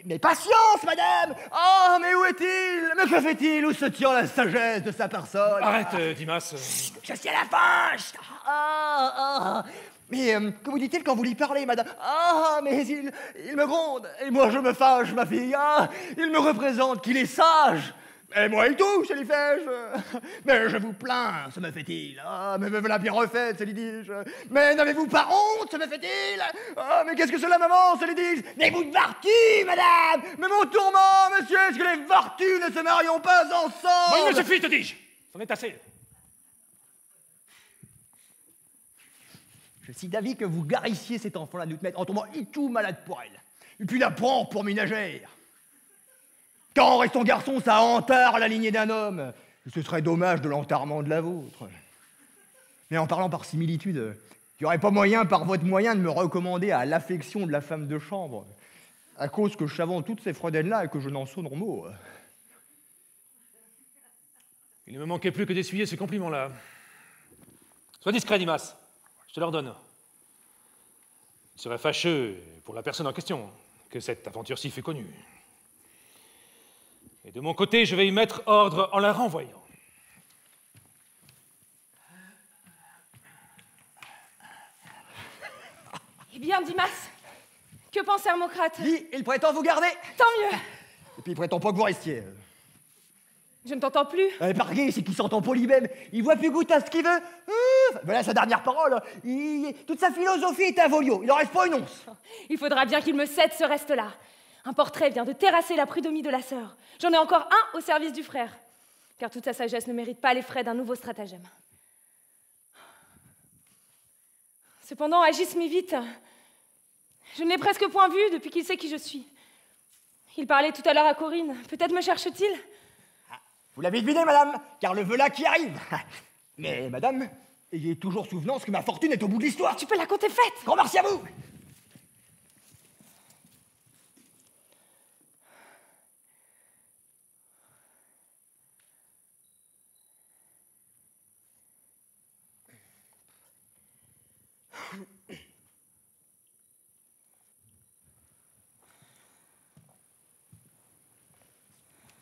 mais, patience, madame Ah, mais où est-il Mais que fait-il Où se tient la sagesse de sa personne Arrête, euh, Dimas. Je suis à la fin Ah, ah mais euh, que vous dit-il quand vous lui parlez, madame Ah, mais il, me gronde Et moi, je me fâche, ma fille ah, il me représente qu'il est sage et moi il touche, je les fais-je [LAUGHS] Mais je vous plains, se me fait-il. Ah, mais me voilà bien refaite, ce dis-je. Mais n'avez-vous pas honte, se me fait-il. Ah, mais qu'est-ce que cela, maman, ce dis-je Mais vous de madame Mais mon tourment, monsieur, est-ce que les vertus ne se marions pas ensemble Bon, il me suffit, te dis C'en est assez. Je suis d'avis que vous garissiez cet enfant-là de nous mettre en tombant tout malade pour elle. Et puis la prendre pour ménagère. Quand reste ton garçon, ça entare la lignée d'un homme. ce serait dommage de l'entarement de la vôtre. Mais en parlant par similitude, il n'y aurait pas moyen, par votre moyen, de me recommander à l'affection de la femme de chambre, à cause que je savons toutes ces fredaines-là et que je n'en au mot. Il ne me manquait plus que d'essuyer ce compliment-là. Sois discret, Dimas te leur donne. Il serait fâcheux pour la personne en question que cette aventure ci fût connue. Et de mon côté, je vais y mettre ordre en la renvoyant. Eh bien, Dimas, que pense Hermocrate Oui, il prétend vous garder Tant mieux Et puis il prétend pas que vous restiez. Je ne t'entends plus. Eh, c'est qu'il s'entend pas Il voit plus goût à ce qu'il veut. Euh, voilà sa dernière parole. Toute sa philosophie est à volio. Il en reste pas une once. Il faudra bien qu'il me cède ce reste-là. Un portrait vient de terrasser la prudomie de la sœur. J'en ai encore un au service du frère. Car toute sa sagesse ne mérite pas les frais d'un nouveau stratagème. Cependant, agisse vite. Je ne l'ai presque point vu depuis qu'il sait qui je suis. Il parlait tout à l'heure à Corinne. Peut-être me cherche-t-il vous l'avez deviné, madame, car le là qui arrive. [LAUGHS] Mais, madame, ayez toujours souvenance que ma fortune est au bout de l'histoire. Tu peux la compter faite. Grand merci à vous.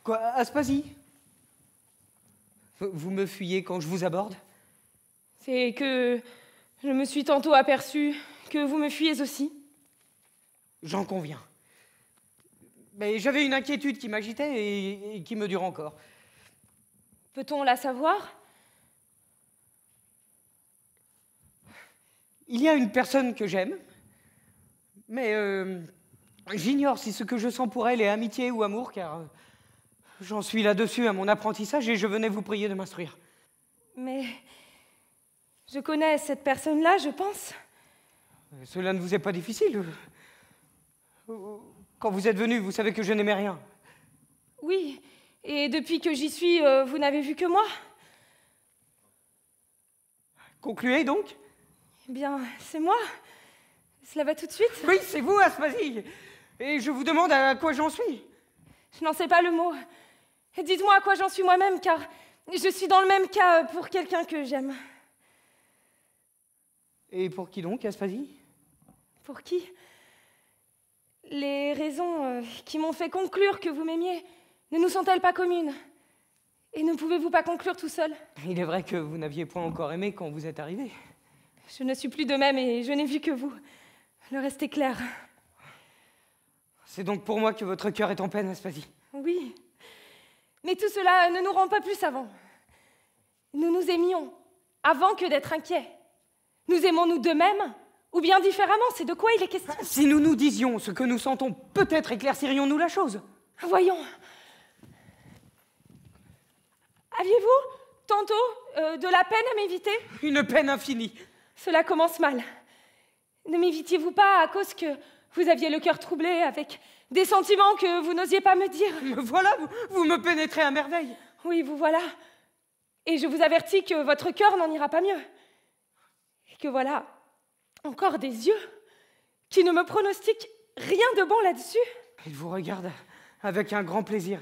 Quoi, Aspasie vous me fuyez quand je vous aborde C'est que je me suis tantôt aperçu que vous me fuyez aussi. J'en conviens. Mais j'avais une inquiétude qui m'agitait et, qui me dure encore. Peut-on la savoir Il y a une personne que j'aime, mais euh, j'ignore si ce que je sens pour elle est amitié ou amour, car euh, J'en suis là-dessus à mon apprentissage et je venais vous prier de m'instruire. Mais je connais cette personne-là, je pense. Euh, cela ne vous est pas difficile. Euh, quand vous êtes venu, vous savez que je n'aimais rien. Oui, et depuis que j'y suis, euh, vous n'avez vu que moi. Concluez donc Eh bien, c'est moi. Cela va tout de suite Oui, c'est vous, Aspasie. Et je vous demande à quoi j'en suis. Je n'en sais pas le mot. Dites-moi à quoi j'en suis moi-même, car je suis dans le même cas euh, pour quelqu'un que j'aime. Et pour qui donc, Aspasie Pour qui Les raisons euh, qui m'ont fait conclure que vous m'aimiez ne nous sont-elles pas communes Et ne pouvez-vous pas conclure tout seul Il est vrai que vous n'aviez point encore aimé quand vous êtes arrivé. Je ne suis plus de même et je n'ai vu que vous. Le reste est clair. C'est donc pour moi que votre cœur est en peine, Aspasie. Oui, mais tout cela ne nous rend pas plus savants. Nous nous aimions avant que d'être inquiets. Nous aimons-nous d'eux-mêmes ou bien différemment, c'est de quoi il est question Si nous nous disions ce que nous sentons, peut-être éclaircirions-nous la chose. Voyons. Aviez-vous tantôt euh, de la peine à m'éviter Une peine infinie. Cela commence mal. Ne m'évitiez-vous pas à cause que vous aviez le cœur troublé avec des sentiments que vous n'osiez pas me dire. [LAUGHS] voilà, vous, me pénétrez à merveille. Oui, vous voilà. Et je vous avertis que votre cœur n'en ira pas mieux. Et que voilà, encore des yeux qui ne me pronostiquent rien de bon là-dessus. Il vous regarde avec un grand plaisir.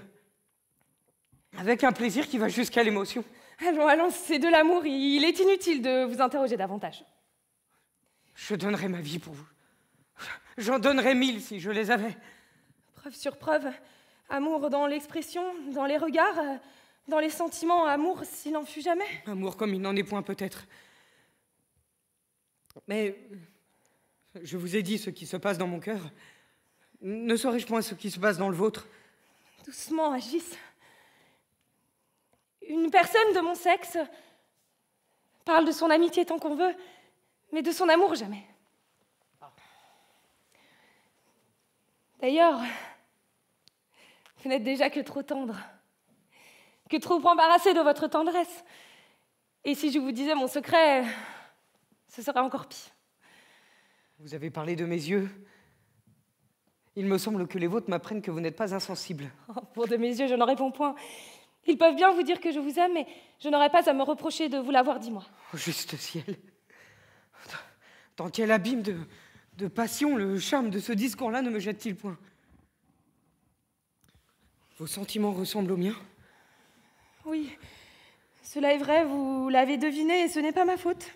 Avec un plaisir qui va jusqu'à l'émotion. Allons, allons, c'est de l'amour. Il est inutile de vous interroger davantage. Je donnerais ma vie pour vous. J'en donnerais mille si je les avais preuve sur preuve, amour dans l'expression, dans les regards, dans les sentiments, amour s'il n'en fut jamais. Amour comme il n'en est point peut-être. Mais je vous ai dit ce qui se passe dans mon cœur. Ne saurais-je point ce qui se passe dans le vôtre Doucement, Agis. Une personne de mon sexe parle de son amitié tant qu'on veut, mais de son amour jamais. D'ailleurs, vous n'êtes déjà que trop tendre, que trop embarrassé de votre tendresse. Et si je vous disais mon secret, ce serait encore pire. Vous avez parlé de mes yeux. Il me semble que les vôtres m'apprennent que vous n'êtes pas insensible. Oh, pour de mes yeux, je n'en réponds point. Ils peuvent bien vous dire que je vous aime, mais je n'aurais pas à me reprocher de vous l'avoir dit, moi. Oh, juste ciel. Dans quel abîme de passion le charme de ce discours-là ne me jette-t-il point vos sentiments ressemblent aux miens Oui, cela est vrai, vous l'avez deviné et ce n'est pas ma faute.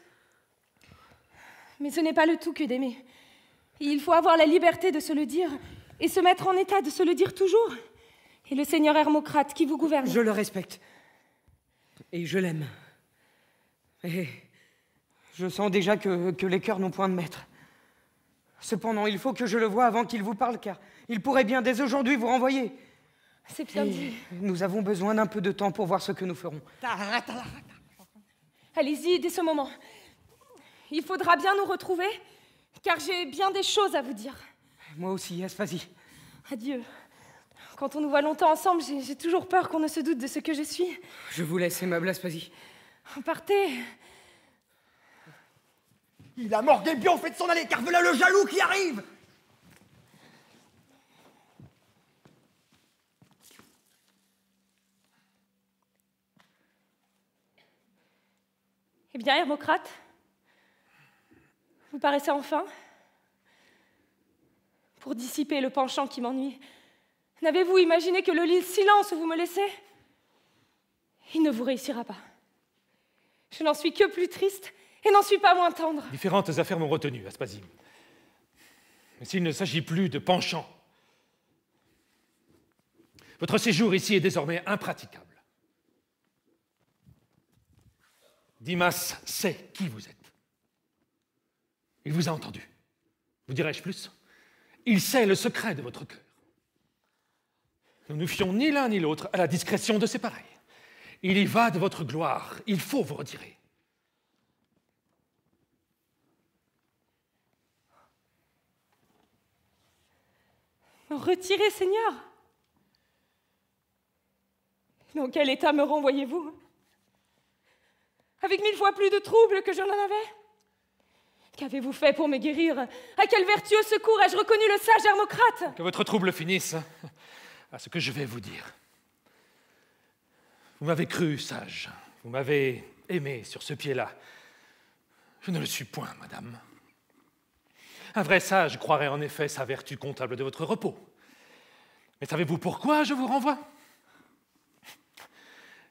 Mais ce n'est pas le tout que d'aimer. Il faut avoir la liberté de se le dire et se mettre en état de se le dire toujours. Et le Seigneur Hermocrate qui vous gouverne. Je le respecte. Et je l'aime. Et je sens déjà que, que les cœurs n'ont point de maître. Cependant, il faut que je le voie avant qu'il vous parle, car il pourrait bien dès aujourd'hui vous renvoyer. C'est bien dit. Nous avons besoin d'un peu de temps pour voir ce que nous ferons. Allez-y dès ce moment. Il faudra bien nous retrouver, car j'ai bien des choses à vous dire. Moi aussi, Aspasie. Adieu. Quand on nous voit longtemps ensemble, j'ai toujours peur qu'on ne se doute de ce que je suis. Je vous laisse, aimable Aspasie. Partez. Il a morgué bien au fait de s'en aller, car voilà le jaloux qui arrive Eh bien, Hermocrate, vous paraissez enfin Pour dissiper le penchant qui m'ennuie, n'avez-vous imaginé que le silence où vous me laissez Il ne vous réussira pas. Je n'en suis que plus triste et n'en suis pas moins tendre. Différentes affaires m'ont retenu, Aspasime. Mais s'il ne s'agit plus de penchant, votre séjour ici est désormais impraticable. Dimas sait qui vous êtes. Il vous a entendu. Vous dirais-je plus Il sait le secret de votre cœur. Nous ne fions ni l'un ni l'autre à la discrétion de ses pareils. Il y va de votre gloire. Il faut vous retirer. retirer, Seigneur Dans quel état me renvoyez-vous avec mille fois plus de troubles que je n'en avais Qu'avez-vous fait pour me guérir À quel vertueux secours ai-je reconnu le sage Hermocrate Que votre trouble finisse à ce que je vais vous dire. Vous m'avez cru sage, vous m'avez aimé sur ce pied-là. Je ne le suis point, madame. Un vrai sage croirait en effet sa vertu comptable de votre repos. Mais savez-vous pourquoi je vous renvoie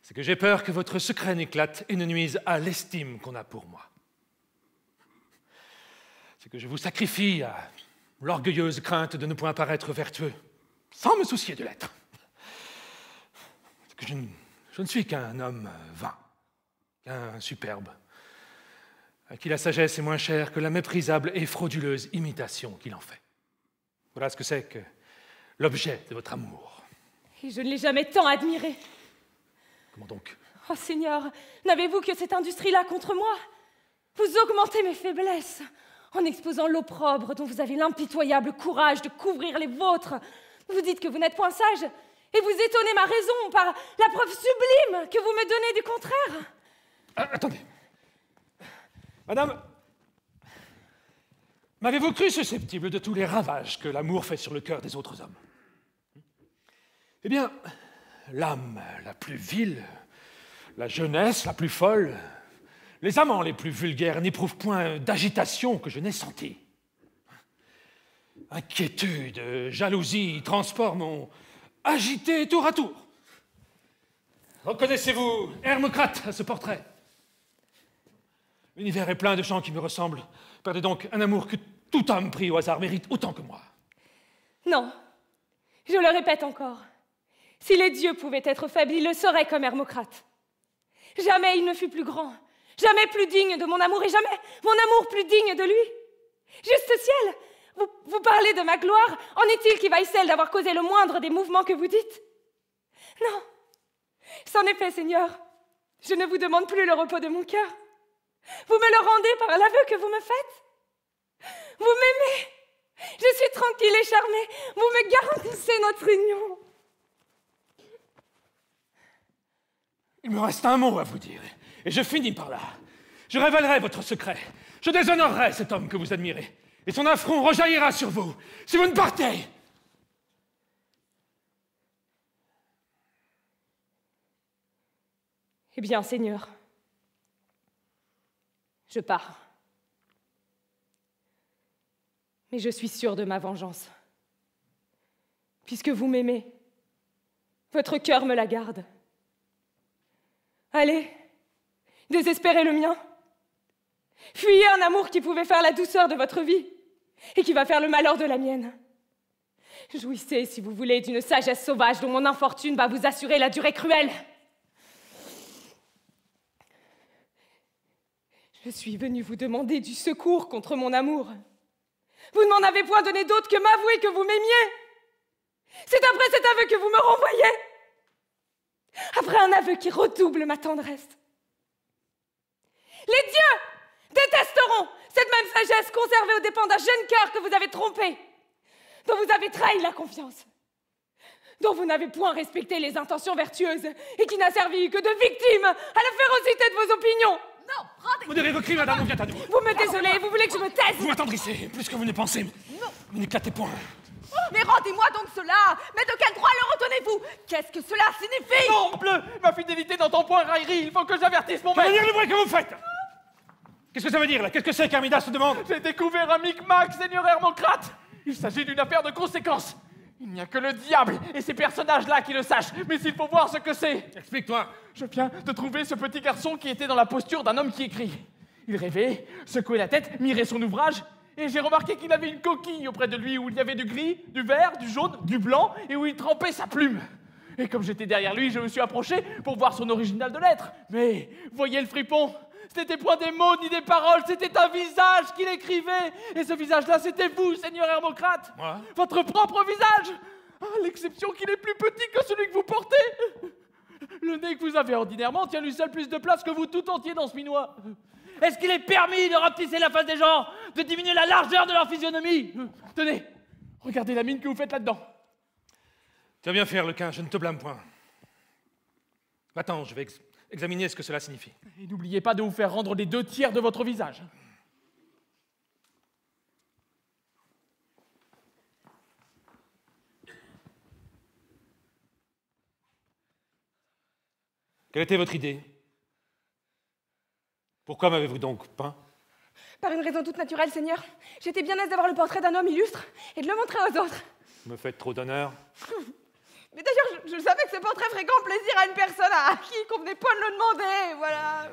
c'est que j'ai peur que votre secret n'éclate et ne nuise à l'estime qu'on a pour moi. C'est que je vous sacrifie à l'orgueilleuse crainte de ne point paraître vertueux, sans me soucier de l'être. que je ne, je ne suis qu'un homme vain, qu'un superbe, à qui la sagesse est moins chère que la méprisable et frauduleuse imitation qu'il en fait. Voilà ce que c'est que l'objet de votre amour. Et je ne l'ai jamais tant admiré donc Oh Seigneur, n'avez-vous que cette industrie-là contre moi Vous augmentez mes faiblesses en exposant l'opprobre dont vous avez l'impitoyable courage de couvrir les vôtres. Vous dites que vous n'êtes point sage et vous étonnez ma raison par la preuve sublime que vous me donnez du contraire. Ah, attendez. Madame, m'avez-vous cru susceptible de tous les ravages que l'amour fait sur le cœur des autres hommes Eh bien, l'âme la plus vile, la jeunesse la plus folle, les amants les plus vulgaires n'éprouvent point d'agitation que je n'ai sentie. Inquiétude, jalousie, transport m'ont agité tour à tour. Reconnaissez-vous Hermocrate à ce portrait L'univers est plein de gens qui me ressemblent. Perdez donc un amour que tout homme pris au hasard mérite autant que moi. Non, je le répète encore. Si les dieux pouvaient être faibles, ils le seraient comme Hermocrate. Jamais il ne fut plus grand, jamais plus digne de mon amour et jamais mon amour plus digne de lui. Juste ciel, vous, parlez de ma gloire, en est-il qui vaille celle d'avoir causé le moindre des mouvements que vous dites Non, c'en est fait, Seigneur. Je ne vous demande plus le repos de mon cœur. Vous me le rendez par l'aveu que vous me faites. Vous m'aimez. Je suis tranquille et charmée. Vous me garantissez notre union. Il me reste un mot à vous dire, et je finis par là. Je révélerai votre secret. Je déshonorerai cet homme que vous admirez, et son affront rejaillira sur vous si vous ne partez. Eh bien, Seigneur, je pars. Mais je suis sûr de ma vengeance. Puisque vous m'aimez, votre cœur me la garde. Allez, désespérez le mien. Fuyez un amour qui pouvait faire la douceur de votre vie et qui va faire le malheur de la mienne. Jouissez, si vous voulez, d'une sagesse sauvage dont mon infortune va vous assurer la durée cruelle. Je suis venue vous demander du secours contre mon amour. Vous ne m'en avez point donné d'autre que m'avouer que vous m'aimiez. C'est après cet aveu que vous me renvoyez après un aveu qui redouble ma tendresse. Les dieux détesteront cette même sagesse conservée aux dépens d'un jeune cœur que vous avez trompé, dont vous avez trahi la confiance, dont vous n'avez point respecté les intentions vertueuses et qui n'a servi que de victime à la férocité de vos opinions. Non, prenez Vous vos cris, madame, on vient à nous. Vous me désolez, vous voulez que je me taise Vous m'attendrissez, plus que vous ne pensez. Vous n'éclatez point. Mais rendez-moi donc cela Mais de quel droit le retenez-vous Qu'est-ce que cela signifie Non, bleu Ma fidélité n'entend point raillerie, il faut que j'avertisse mon maître dire le bruit que vous faites Qu'est-ce que ça veut dire, là Qu'est-ce que c'est qu'Armida se demande J'ai découvert un micmac, seigneur Hermocrate Il s'agit d'une affaire de conséquence il n'y a que le diable et ces personnages-là qui le sachent, mais il faut voir ce que c'est. Explique-toi. Je viens de trouver ce petit garçon qui était dans la posture d'un homme qui écrit. Il rêvait, secouait la tête, mirait son ouvrage, et j'ai remarqué qu'il avait une coquille auprès de lui où il y avait du gris, du vert, du jaune, du blanc et où il trempait sa plume. Et comme j'étais derrière lui, je me suis approché pour voir son original de lettres. Mais voyez le fripon ce n'était point des mots ni des paroles, c'était un visage qu'il écrivait. Et ce visage-là, c'était vous, Seigneur Hermocrate. Votre propre visage À ah, l'exception qu'il est plus petit que celui que vous portez Le nez que vous avez ordinairement tient lui seul plus de place que vous tout entier dans ce minois. Est-ce qu'il est permis de rapetisser la face des gens De diminuer la largeur de leur physionomie hum, Tenez, regardez la mine que vous faites là-dedans. Tu vas bien faire, Lequin, je ne te blâme point. Attends, je vais examiner ce que cela signifie. Et n'oubliez pas de vous faire rendre les deux tiers de votre visage. Quelle était votre idée pourquoi m'avez-vous donc peint Par une raison toute naturelle, Seigneur. J'étais bien aise d'avoir le portrait d'un homme illustre et de le montrer aux autres. Me faites trop d'honneur. [LAUGHS] Mais d'ailleurs, je, savais que ce portrait grand plaisir à une personne à qui il convenait pas de le demander, voilà.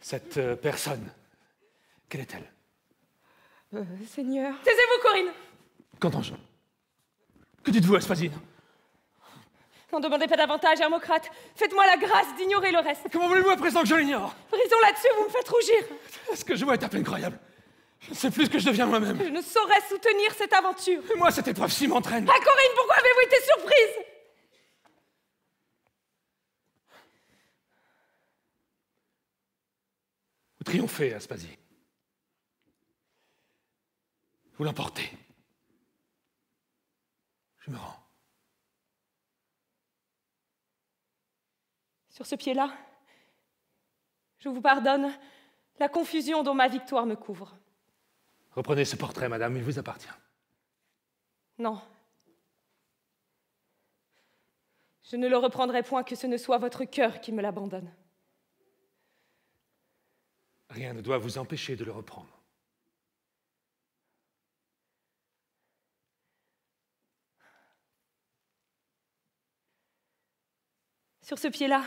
Cette euh, personne, quelle est-elle euh, Seigneur. Taisez-vous, Corinne Qu'entends-je Que dites-vous, Aspasine N'en demandez pas davantage, Hermocrate. Faites-moi la grâce d'ignorer le reste. Comment voulez-vous à présent que je l'ignore Prison là-dessus, vous me faites rougir. Ce que je vois est à peine incroyable. Je ne sais plus ce que je deviens moi-même. Je ne saurais soutenir cette aventure. Et moi, cette épreuve ci m'entraîne. Ah, Corinne, pourquoi avez-vous été surprise Vous triomphez, Aspasie. Vous l'emportez. Je me rends. sur ce pied-là, je vous pardonne la confusion dont ma victoire me couvre. Reprenez ce portrait, madame, il vous appartient. Non. Je ne le reprendrai point que ce ne soit votre cœur qui me l'abandonne. Rien ne doit vous empêcher de le reprendre. sur ce pied-là.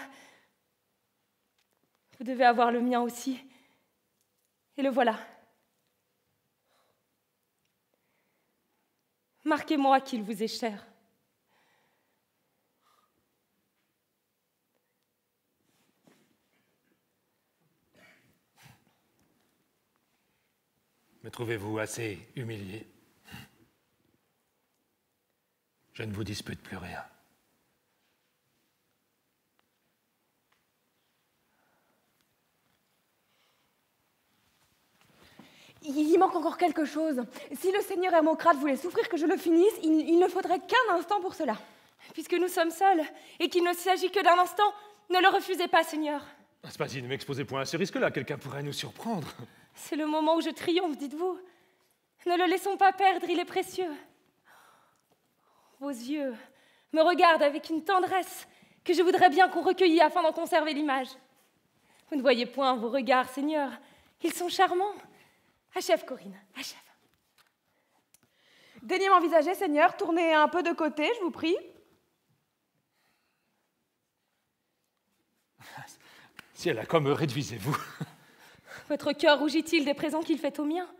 Vous devez avoir le mien aussi. Et le voilà. Marquez-moi qu'il vous est cher. Me trouvez-vous assez humilié Je ne vous dispute plus rien. il y manque encore quelque chose. Si le Seigneur Hermocrate voulait souffrir que je le finisse, il, ne faudrait qu'un instant pour cela. Puisque nous sommes seuls et qu'il ne s'agit que d'un instant, ne le refusez pas, Seigneur. Ah, c'est pas ne m'exposez point à ce risque-là, quelqu'un pourrait nous surprendre. C'est le moment où je triomphe, dites-vous. Ne le laissons pas perdre, il est précieux. Vos yeux me regardent avec une tendresse que je voudrais bien qu'on recueillît afin d'en conserver l'image. Vous ne voyez point vos regards, Seigneur. Ils sont charmants. Achève, Corinne, achève. Daignez m'envisager, Seigneur, tournez un peu de côté, je vous prie. [LAUGHS] Si elle a comme réduisez-vous. [LAUGHS] Votre cœur rougit-il des présents qu'il fait au mien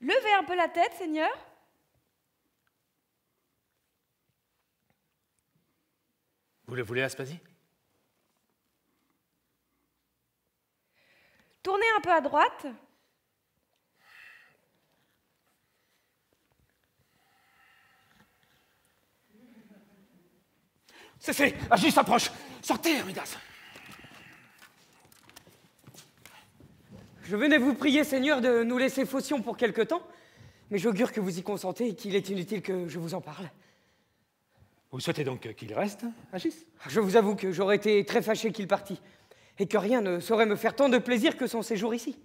Levez un peu la tête, Seigneur. Vous le voulez, Aspasie Tournez un peu à droite. C'est fait, Agis s'approche. Sortez, Aridas. Je venais vous prier, Seigneur, de nous laisser Fausion pour quelque temps, mais j'augure que vous y consentez et qu'il est inutile que je vous en parle. Vous souhaitez donc qu'il reste, Agis Je vous avoue que j'aurais été très fâché qu'il partît et que rien ne saurait me faire tant de plaisir que son séjour ici.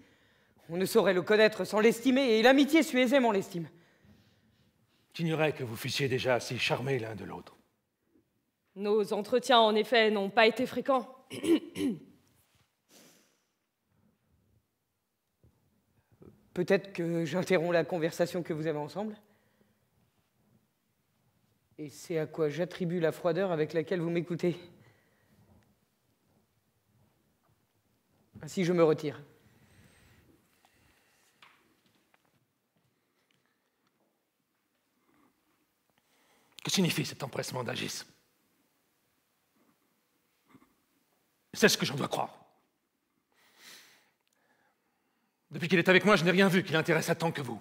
On ne saurait le connaître sans l'estimer, et l'amitié suit aisément l'estime. J'ignorais que vous fussiez déjà si charmés l'un de l'autre. Nos entretiens, en effet, n'ont pas été fréquents. [CLEARS THROAT] Peut-être que j'interromps la conversation que vous avez ensemble. Et c'est à quoi j'attribue la froideur avec laquelle vous m'écoutez. Ainsi, je me retire. Que signifie cet empressement d'Agis C'est ce que j'en dois croire. Depuis qu'il est avec moi, je n'ai rien vu qui l'intéresse tant que vous.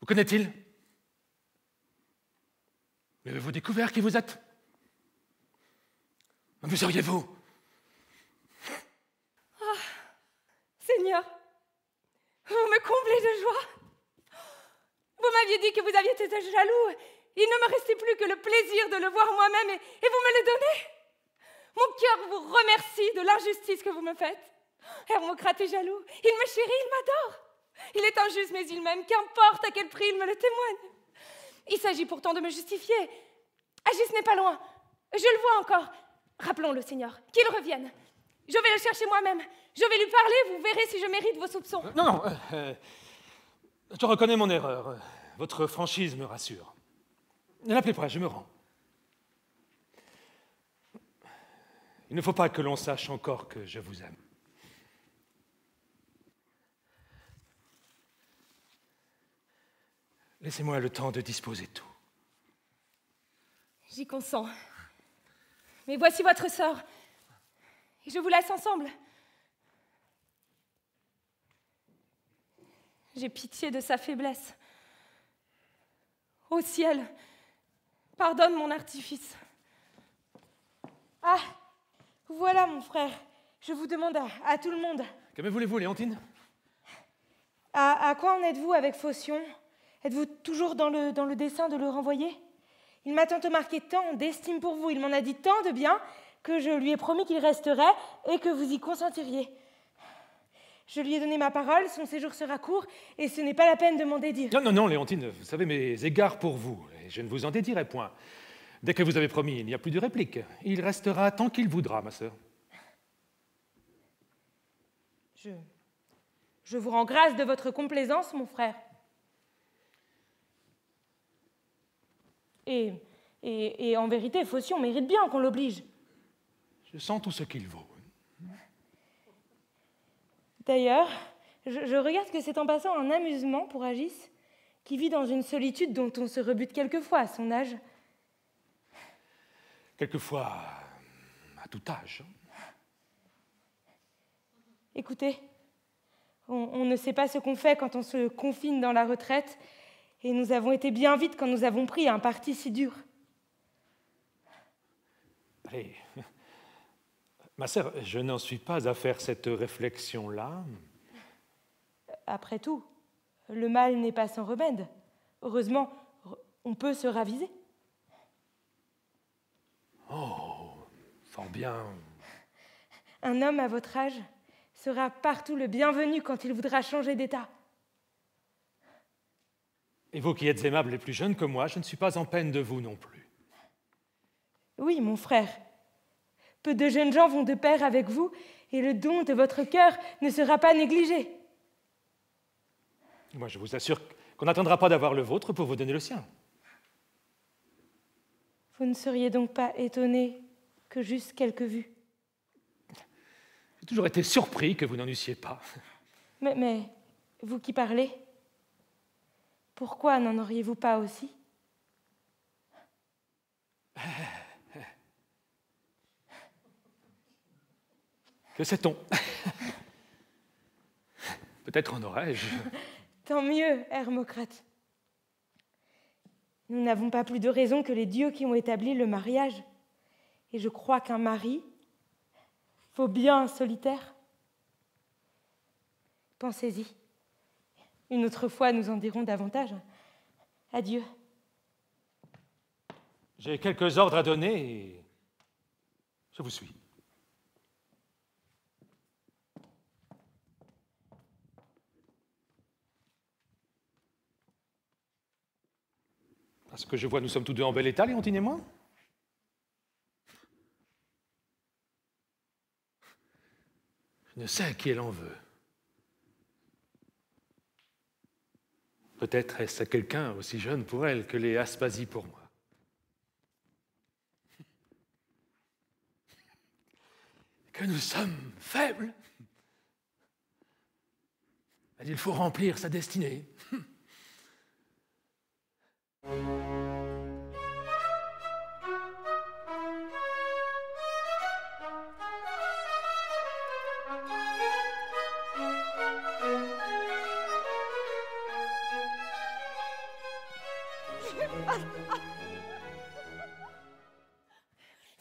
Vous connaît-il Avez-vous découvert qui vous êtes Vous seriez-vous Seigneur, vous me comblez de joie. Vous m'aviez dit que vous aviez été jaloux. Il ne me restait plus que le plaisir de le voir moi-même et, vous me le donnez. Mon cœur vous remercie de l'injustice que vous me faites. Hermocrate est jaloux. Il me chérit, il m'adore. Il est injuste, mais il m'aime, qu'importe à quel prix il me le témoigne. Il s'agit pourtant de me justifier. Agis n'est pas loin. Je le vois encore. Rappelons le Seigneur, qu'il revienne. Je vais le chercher moi-même. Je vais lui parler, vous verrez si je mérite vos soupçons. non, non. Euh, euh, je reconnais mon erreur. Euh, votre franchise me rassure. Ne l'appelez pas, je me rends. Il ne faut pas que l'on sache encore que je vous aime. Laissez-moi le temps de disposer de tout. J'y consens. Mais voici votre sort. Et je vous laisse ensemble. J'ai pitié de sa faiblesse. Au ciel, pardonne mon artifice. Ah, voilà mon frère. Je vous demande à, tout le monde. Que voulez-vous, Léontine à, quoi en êtes-vous avec Phocion Êtes-vous toujours dans le, dans le dessein de le renvoyer Il m'a tantôt marqué tant d'estime pour vous, il m'en a dit tant de bien que je lui ai promis qu'il resterait et que vous y consentiriez. Je lui ai donné ma parole, son séjour sera court, et ce n'est pas la peine de m'en dédire. Non, non, non, Léontine, vous savez mes égards pour vous, et je ne vous en dédirai point. Dès que vous avez promis, il n'y a plus de réplique. Il restera tant qu'il voudra, ma sœur. Je... Je vous rends grâce de votre complaisance, mon frère. Et, et, en vérité, on mérite bien qu'on l'oblige. Je sens tout ce qu'il vaut. D'ailleurs, je, regarde que c'est en passant un amusement pour Agis, qui vit dans une solitude dont on se rebute quelquefois à son âge. Quelquefois, à tout âge. Hein. Écoutez, on, ne sait pas ce qu'on fait quand on se confine dans la retraite, et nous avons été bien vite quand nous avons pris un parti si dur. Allez, Ma sœur, je n'en suis pas à faire cette réflexion-là. Après tout, le mal n'est pas sans remède. Heureusement, on peut se raviser. Oh, fort bien. Un homme à votre âge sera partout le bienvenu quand il voudra changer d'état. Et vous qui êtes aimable et plus jeune que moi, je ne suis pas en peine de vous non plus. Oui, mon frère, peu de jeunes gens vont de pair avec vous, et le don de votre cœur ne sera pas négligé. Moi, je vous assure qu'on n'attendra pas d'avoir le vôtre pour vous donner le sien. Vous ne seriez donc pas étonné que juste quelques vues. J'ai toujours été surpris que vous n'en eussiez pas. Mais, mais, vous qui parlez, pourquoi n'en auriez-vous pas aussi [LAUGHS] Que sait-on [LAUGHS] Peut-être en aurais-je. Tant mieux, Hermocrate. Nous n'avons pas plus de raison que les dieux qui ont établi le mariage. Et je crois qu'un mari faut bien un solitaire. Pensez-y. Une autre fois, nous en dirons davantage. Adieu. J'ai quelques ordres à donner et je vous suis. Parce que je vois, nous sommes tous deux en bel état, Léontine et moi. Je ne sais qui elle en veut. Peut-être est-ce à quelqu'un aussi jeune pour elle que les Aspasie pour moi. Que nous sommes faibles. il faut remplir sa destinée.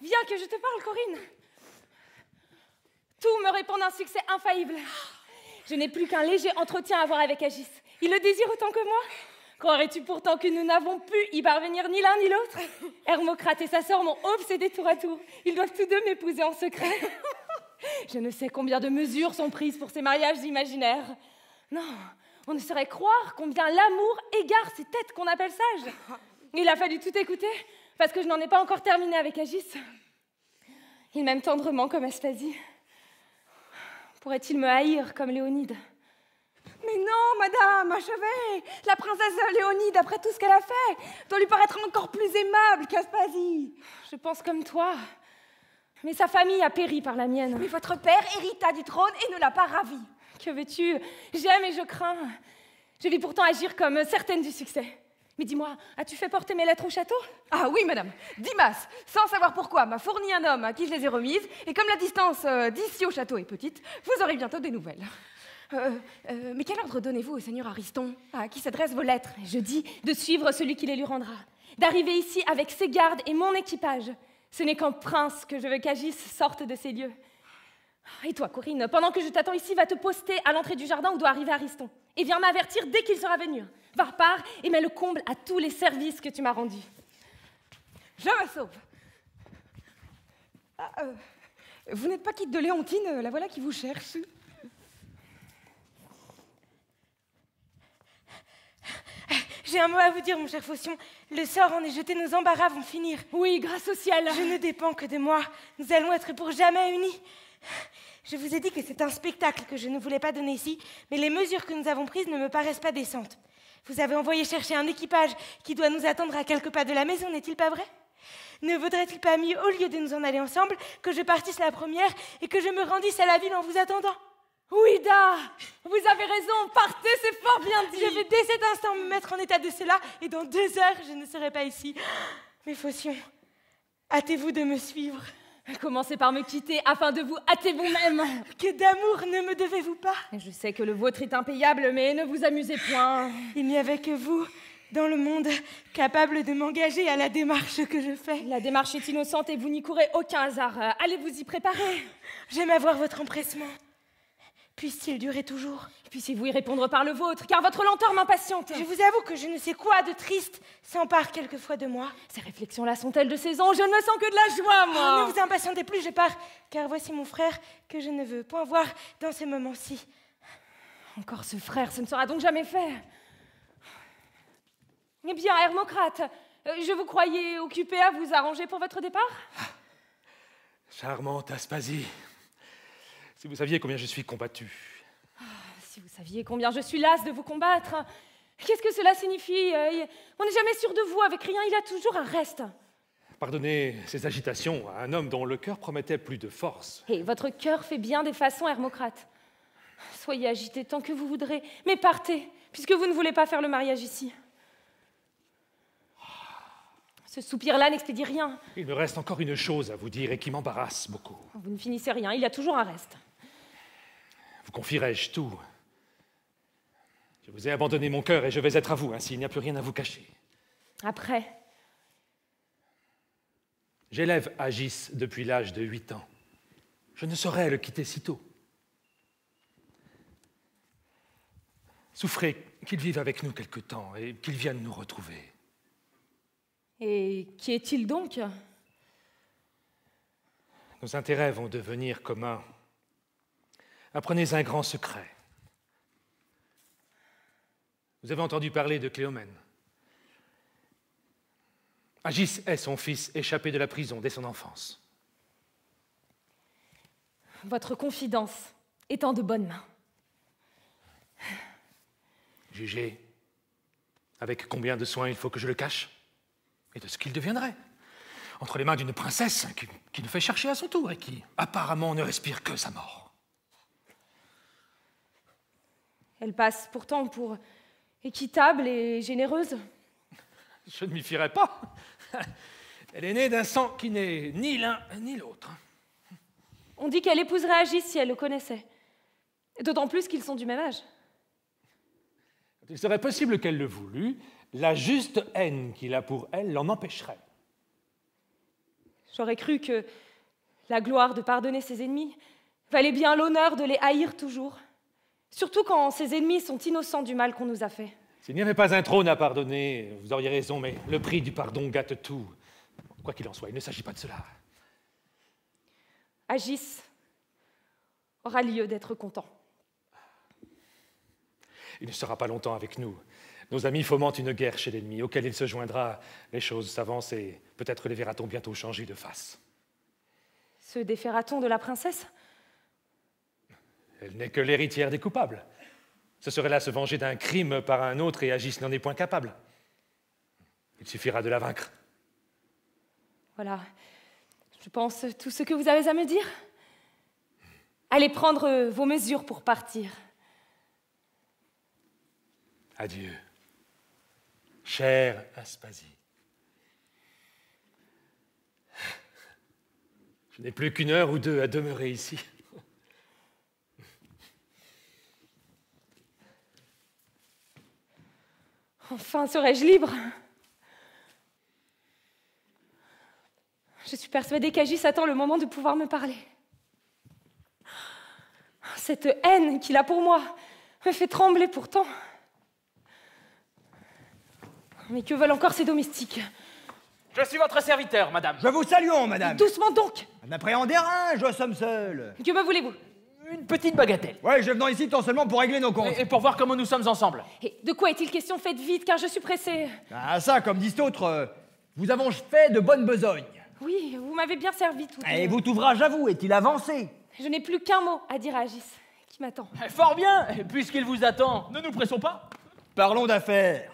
Viens que je te parle, Corinne. Tout me répond d'un succès infaillible. Je n'ai plus qu'un léger entretien à avoir avec Agis. Il le désire autant que moi. Croirais-tu pourtant que nous n'avons pu y parvenir ni l'un ni l'autre [LAUGHS] Hermocrate et sa sœur m'ont obsédé tour à tour. Ils doivent tous deux m'épouser en secret. [LAUGHS] Je ne sais combien de mesures sont prises pour ces mariages imaginaires. Non, on ne saurait croire combien l'amour égare ces têtes qu'on appelle sages. Il a fallu tout écouter, parce que je n'en ai pas encore terminé avec Agis. Il m'aime tendrement comme Aspasie. Pourrait-il me haïr comme Léonide mais non, madame, achevez La princesse Léonie, d'après tout ce qu'elle a fait, doit lui paraître encore plus aimable qu'Aspasie. Je pense comme toi. Mais sa famille a péri par la mienne. Mais votre père hérita du trône et ne l'a pas ravi. Que veux-tu J'aime et je crains. Je vais pourtant agir comme certaine du succès. Mais dis-moi, as-tu fait porter mes lettres au château Ah oui, madame. Dimas, sans savoir pourquoi, m'a fourni un homme à qui je les ai remises, et comme la distance euh, d'ici au château est petite, vous aurez bientôt des nouvelles. Euh, euh, mais quel ordre donnez-vous au seigneur Ariston, à qui s'adressent vos lettres Je dis de suivre celui qui les lui rendra, d'arriver ici avec ses gardes et mon équipage. Ce n'est qu'en prince que je veux qu'Agis sorte de ces lieux. Et toi, Corinne, pendant que je t'attends ici, va te poster à l'entrée du jardin où doit arriver Ariston. Et viens m'avertir dès qu'il sera venu. Va, repart et mets le comble à tous les services que tu m'as rendus. Je me sauve. Ah, euh, vous n'êtes pas quitte de Léontine, la voilà qui vous cherche. J'ai un mot à vous dire, mon cher Faucion. Le sort en est jeté, nos embarras vont finir. Oui, grâce au ciel. Je ne dépends que de moi. Nous allons être pour jamais unis. Je vous ai dit que c'est un spectacle que je ne voulais pas donner ici, mais les mesures que nous avons prises ne me paraissent pas décentes. Vous avez envoyé chercher un équipage qui doit nous attendre à quelques pas de la maison, n'est-il pas vrai Ne vaudrait-il pas mieux, au lieu de nous en aller ensemble, que je partisse la première et que je me rendisse à la ville en vous attendant Ouïda vous avez raison, partez, c'est fort bien dit. Je vais dès cet instant me mettre en état de cela, et dans deux heures, je ne serai pas ici. Mais Faution, hâtez-vous de me suivre. Commencez par me quitter afin de vous hâter vous-même. [LAUGHS] Que d'amour ne me devez-vous pas Je sais que le vôtre est impayable, mais ne vous amusez point. Il n'y avait que vous dans le monde capable de m'engager à la démarche que je fais. La démarche est innocente et vous n'y courez aucun hasard. Allez vous y préparer. J'aime avoir votre empressement. Puisse-t-il durer toujours Puissiez-vous y répondre par le vôtre, car votre lenteur m'impatiente. Je vous avoue que je ne sais quoi de triste s'empare quelquefois de moi. Ces réflexions-là sont-elles de ans Je ne me sens que de la joie, moi. Oh, ne vous impatientez plus, je pars, car voici mon frère que je ne veux point voir dans ces moments-ci. Encore ce frère, ce ne sera donc jamais fait. Eh bien, Hermocrate, euh, je vous croyais occupé à vous arranger pour votre départ ah, Charmante Aspasie. Si vous saviez combien je suis combattu. Ah, si vous saviez combien je suis lasse de vous combattre. Qu'est-ce que cela signifie euh, On n'est jamais sûr de vous, avec rien il y a toujours un reste. Pardonnez ces agitations à un homme dont le cœur promettait plus de force. Et votre cœur fait bien des façons, Hermocrate. Soyez agité tant que vous voudrez, mais partez, puisque vous ne voulez pas faire le mariage ici. Ah. Ce soupir-là n'expédie rien. Il me reste encore une chose à vous dire et qui m'embarrasse beaucoup. Vous ne finissez rien, il y a toujours un reste vous confierai-je tout Je vous ai abandonné mon cœur et je vais être à vous, ainsi hein, il n'y a plus rien à vous cacher. Après J'élève Agis depuis l'âge de huit ans. Je ne saurais le quitter si tôt. Souffrez qu'il vive avec nous quelque temps et qu'il vienne nous retrouver. Et qui est-il donc Nos intérêts vont devenir communs apprenez un grand secret. Vous avez entendu parler de Cléomène. Agis est son fils échappé de la prison dès son enfance. Votre confidence étant de bonnes mains. Jugez avec combien de soins il faut que je le cache et de ce qu'il deviendrait. Entre les mains d'une princesse qui, qui nous fait chercher à son tour et qui apparemment ne respire que sa mort. Elle passe pourtant pour équitable et généreuse. Je ne m'y fierai pas. Elle est née d'un sang qui n'est ni l'un ni l'autre. On dit qu'elle épouserait Agis si elle le connaissait. D'autant plus qu'ils sont du même âge. Il serait possible qu'elle le voulût. La juste haine qu'il a pour elle l'en empêcherait. J'aurais cru que la gloire de pardonner ses ennemis valait bien l'honneur de les haïr toujours. Surtout quand ses ennemis sont innocents du mal qu'on nous a fait. S'il n'y avait pas un trône à pardonner, vous auriez raison, mais le prix du pardon gâte tout. Quoi qu'il en soit, il ne s'agit pas de cela. Agis aura lieu d'être content. Il ne sera pas longtemps avec nous. Nos amis fomentent une guerre chez l'ennemi auquel il se joindra. Les choses s'avancent et peut-être les verra-t-on bientôt changer de face. Se déféra-t-on de la princesse elle n'est que l'héritière des coupables. Ce serait là se venger d'un crime par un autre et Agis n'en est point capable. Il suffira de la vaincre. Voilà. Je pense tout ce que vous avez à me dire. Allez prendre euh, vos mesures pour partir. Adieu, chère Aspasie. Je n'ai plus qu'une heure ou deux à demeurer ici. Enfin serais je libre Je suis persuadée qu'Agis attend le moment de pouvoir me parler. Cette haine qu'il a pour moi me fait trembler pourtant. Mais que veulent encore ses domestiques Je suis votre serviteur, madame. Je vous salue, madame. Doucement donc N'appréhendez rien, hein, je somme seul. Que me voulez-vous une petite bagatelle. Ouais, je venais ici tant seulement pour régler nos comptes. Et, pour voir comment nous sommes ensemble. Et de quoi est-il question Faites vite, car je suis pressé. Ah, ça, comme disent d'autres, vous euh, avons fait de bonnes besognes. Oui, vous m'avez bien servi tout. Et votre ouvrage à vous est-il avancé Je n'ai plus qu'un mot à dire à Agis, qui m'attend. Eh, fort bien, puisqu'il vous attend, ne nous pressons pas. Parlons d'affaires.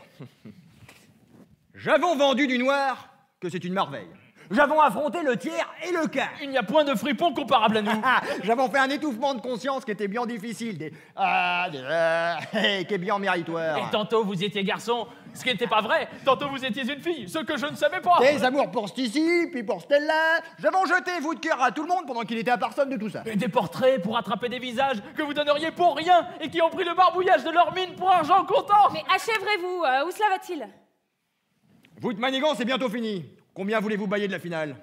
J'avons vendu du noir que c'est une merveille. J'avons affronté le tiers et le quart. Il n'y a point de fripon comparable à nous. Ah, ah, J'avons fait un étouffement de conscience qui était bien difficile, des ah, ah [LAUGHS] qui est bien méritoire. Et tantôt vous étiez garçon, ce qui n'était pas vrai. Tantôt vous étiez une fille, ce que je ne savais pas. Des amours pour ici, puis pour d'elle-là. J'avons jeté vous de cœur à tout le monde pendant qu'il était à personne de tout ça. Et des portraits pour attraper des visages que vous donneriez pour rien et qui ont pris le barbouillage de leur mine pour argent comptant. Mais achèverez-vous, euh, où cela va-t-il Vous de Manigan, c'est bientôt fini. Combien voulez-vous bailler de la finale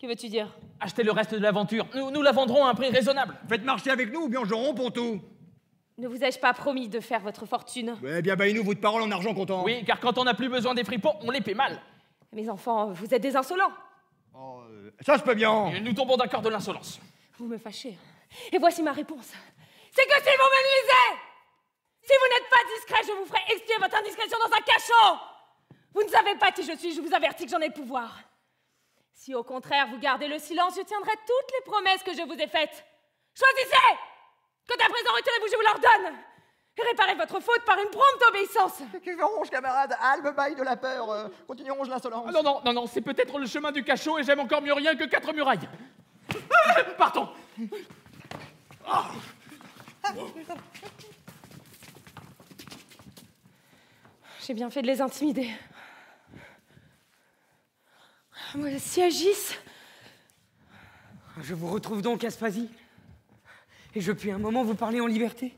Que veux-tu dire Achetez le reste de l'aventure. Nous, nous la vendrons à un prix raisonnable. Faites marcher avec nous ou bien je romps pour tout. Ne vous ai-je pas promis de faire votre fortune Eh bien, baillez-nous votre parole en argent comptant. Oui, car quand on n'a plus besoin des fripons, on les paie mal. Mes enfants, vous êtes des insolents. Oh, euh, ça se peut bien. Et nous tombons d'accord de l'insolence. Vous me fâchez. Et voici ma réponse. C'est que si vous me lisez, si vous n'êtes pas discret, je vous ferai expier votre indiscrétion dans un cachot. Vous ne savez pas qui je suis, je vous avertis que j'en ai le pouvoir. Si au contraire vous gardez le silence, je tiendrai toutes les promesses que je vous ai faites. Choisissez Quand à présent, retirez-vous, je vous l'ordonne et réparez votre faute par une prompte obéissance. Ronge, camarade, Halme-baille de la peur, euh, continuons l'insolence. Ah non, non, non, non, c'est peut-être le chemin du cachot et j'aime encore mieux rien que quatre murailles. Partons [LAUGHS] pardon J'ai bien fait de les intimider. Ah, si Agis Je vous retrouve donc, Aspasie. Et je puis un moment vous parler en liberté.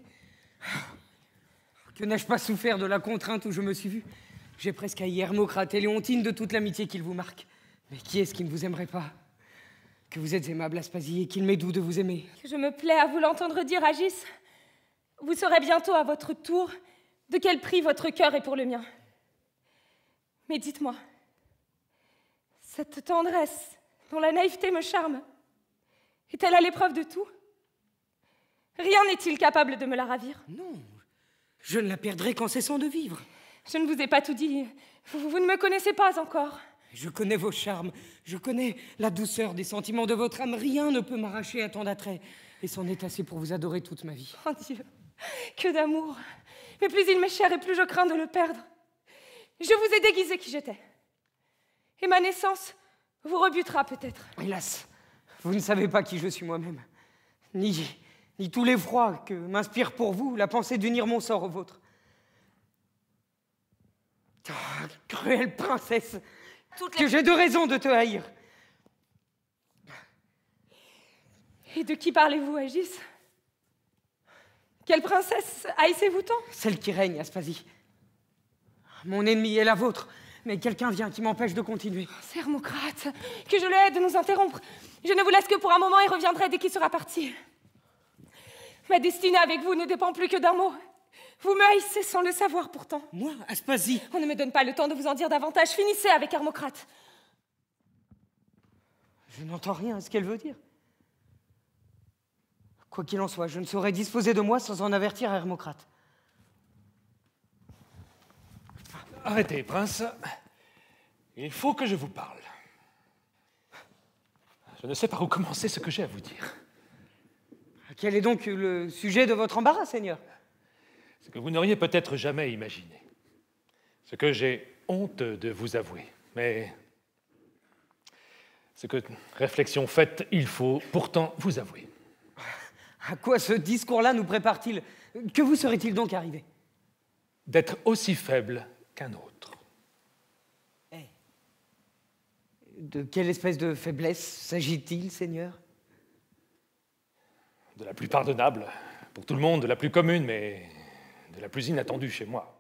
Que n'ai-je pas souffert de la contrainte où je me suis vue J'ai presque à Hermocrate et Léontine de toute l'amitié qu'il vous marque. Mais qui est-ce qui ne vous aimerait pas Que vous êtes aimable, Aspasie, et qu'il m'est doux de vous aimer. Que je me plais à vous l'entendre dire, Agis. Vous serez bientôt à votre tour de quel prix votre cœur est pour le mien. Mais dites-moi, cette tendresse dont la naïveté me charme Est-elle à l'épreuve de tout Rien n'est-il capable de me la ravir Non, je ne la perdrai qu'en cessant de vivre. Je ne vous ai pas tout dit. Vous, ne me connaissez pas encore. Je connais vos charmes, je connais la douceur des sentiments de votre âme. Rien ne peut m'arracher un tant d'attrait. Et c'en est assez pour vous adorer toute ma vie. Oh Dieu, que d'amour Mais plus il m'est cher et plus je crains de le perdre. Je vous ai déguisé qui j'étais. Et ma naissance vous rebutera peut-être. Hélas, vous ne savez pas qui je suis moi-même, ni, ni tout l'effroi que m'inspire pour vous la pensée d'unir mon sort au vôtre. Ah, cruelle princesse, que j'ai deux raisons de te haïr. Et de qui parlez-vous, Agis Quelle princesse haïssez-vous tant Celle qui règne, Aspasie. Mon ennemi est la vôtre, mais quelqu'un vient qui m'empêche de continuer. C'est oh, Hermocrate, que je aide de nous interrompre. Je ne vous laisse que pour un moment et reviendrai dès qu'il sera parti. Ma destinée avec vous ne dépend plus que d'un mot. Vous me haïssez sans le savoir pourtant. Moi, Aspasie On ne me donne pas le temps de vous en dire davantage. Finissez avec Hermocrate. Je n'entends rien à ce qu'elle veut dire. Quoi qu'il en soit, je ne saurais disposer de moi sans en avertir Hermocrate. Arrêtez, prince. Il faut que je vous parle. Je ne sais pas où commencer ce que j'ai à vous dire. Quel est donc le sujet de votre embarras, Seigneur Ce que vous n'auriez peut-être jamais imaginé. Ce que j'ai honte de vous avouer. Mais ce que, réflexion faite, il faut pourtant vous avouer. À quoi ce discours-là nous prépare-t-il Que vous serait-il donc arrivé D'être aussi faible autre. Eh. De quelle espèce de faiblesse s'agit-il, Seigneur De la plus pardonnable, pour tout le monde, de la plus commune, mais de la plus inattendue chez moi.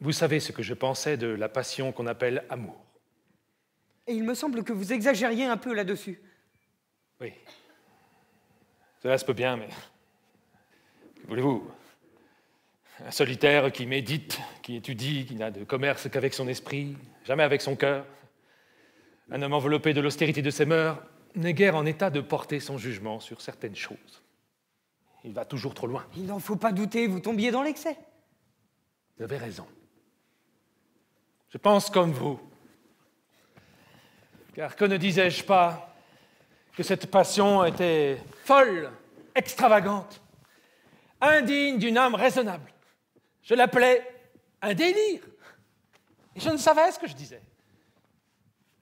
Vous savez ce que je pensais de la passion qu'on appelle amour. Et il me semble que vous exagériez un peu là-dessus. Oui. Cela se peut bien, mais... Que voulez-vous un solitaire qui médite, qui étudie, qui n'a de commerce qu'avec son esprit, jamais avec son cœur, un homme enveloppé de l'austérité de ses mœurs, n'est guère en état de porter son jugement sur certaines choses. Il va toujours trop loin. Il n'en faut pas douter, vous tombiez dans l'excès. Vous avez raison. Je pense comme vous. Car que ne disais-je pas que cette passion était folle, extravagante, indigne d'une âme raisonnable je l'appelais un délire. Et je ne savais ce que je disais.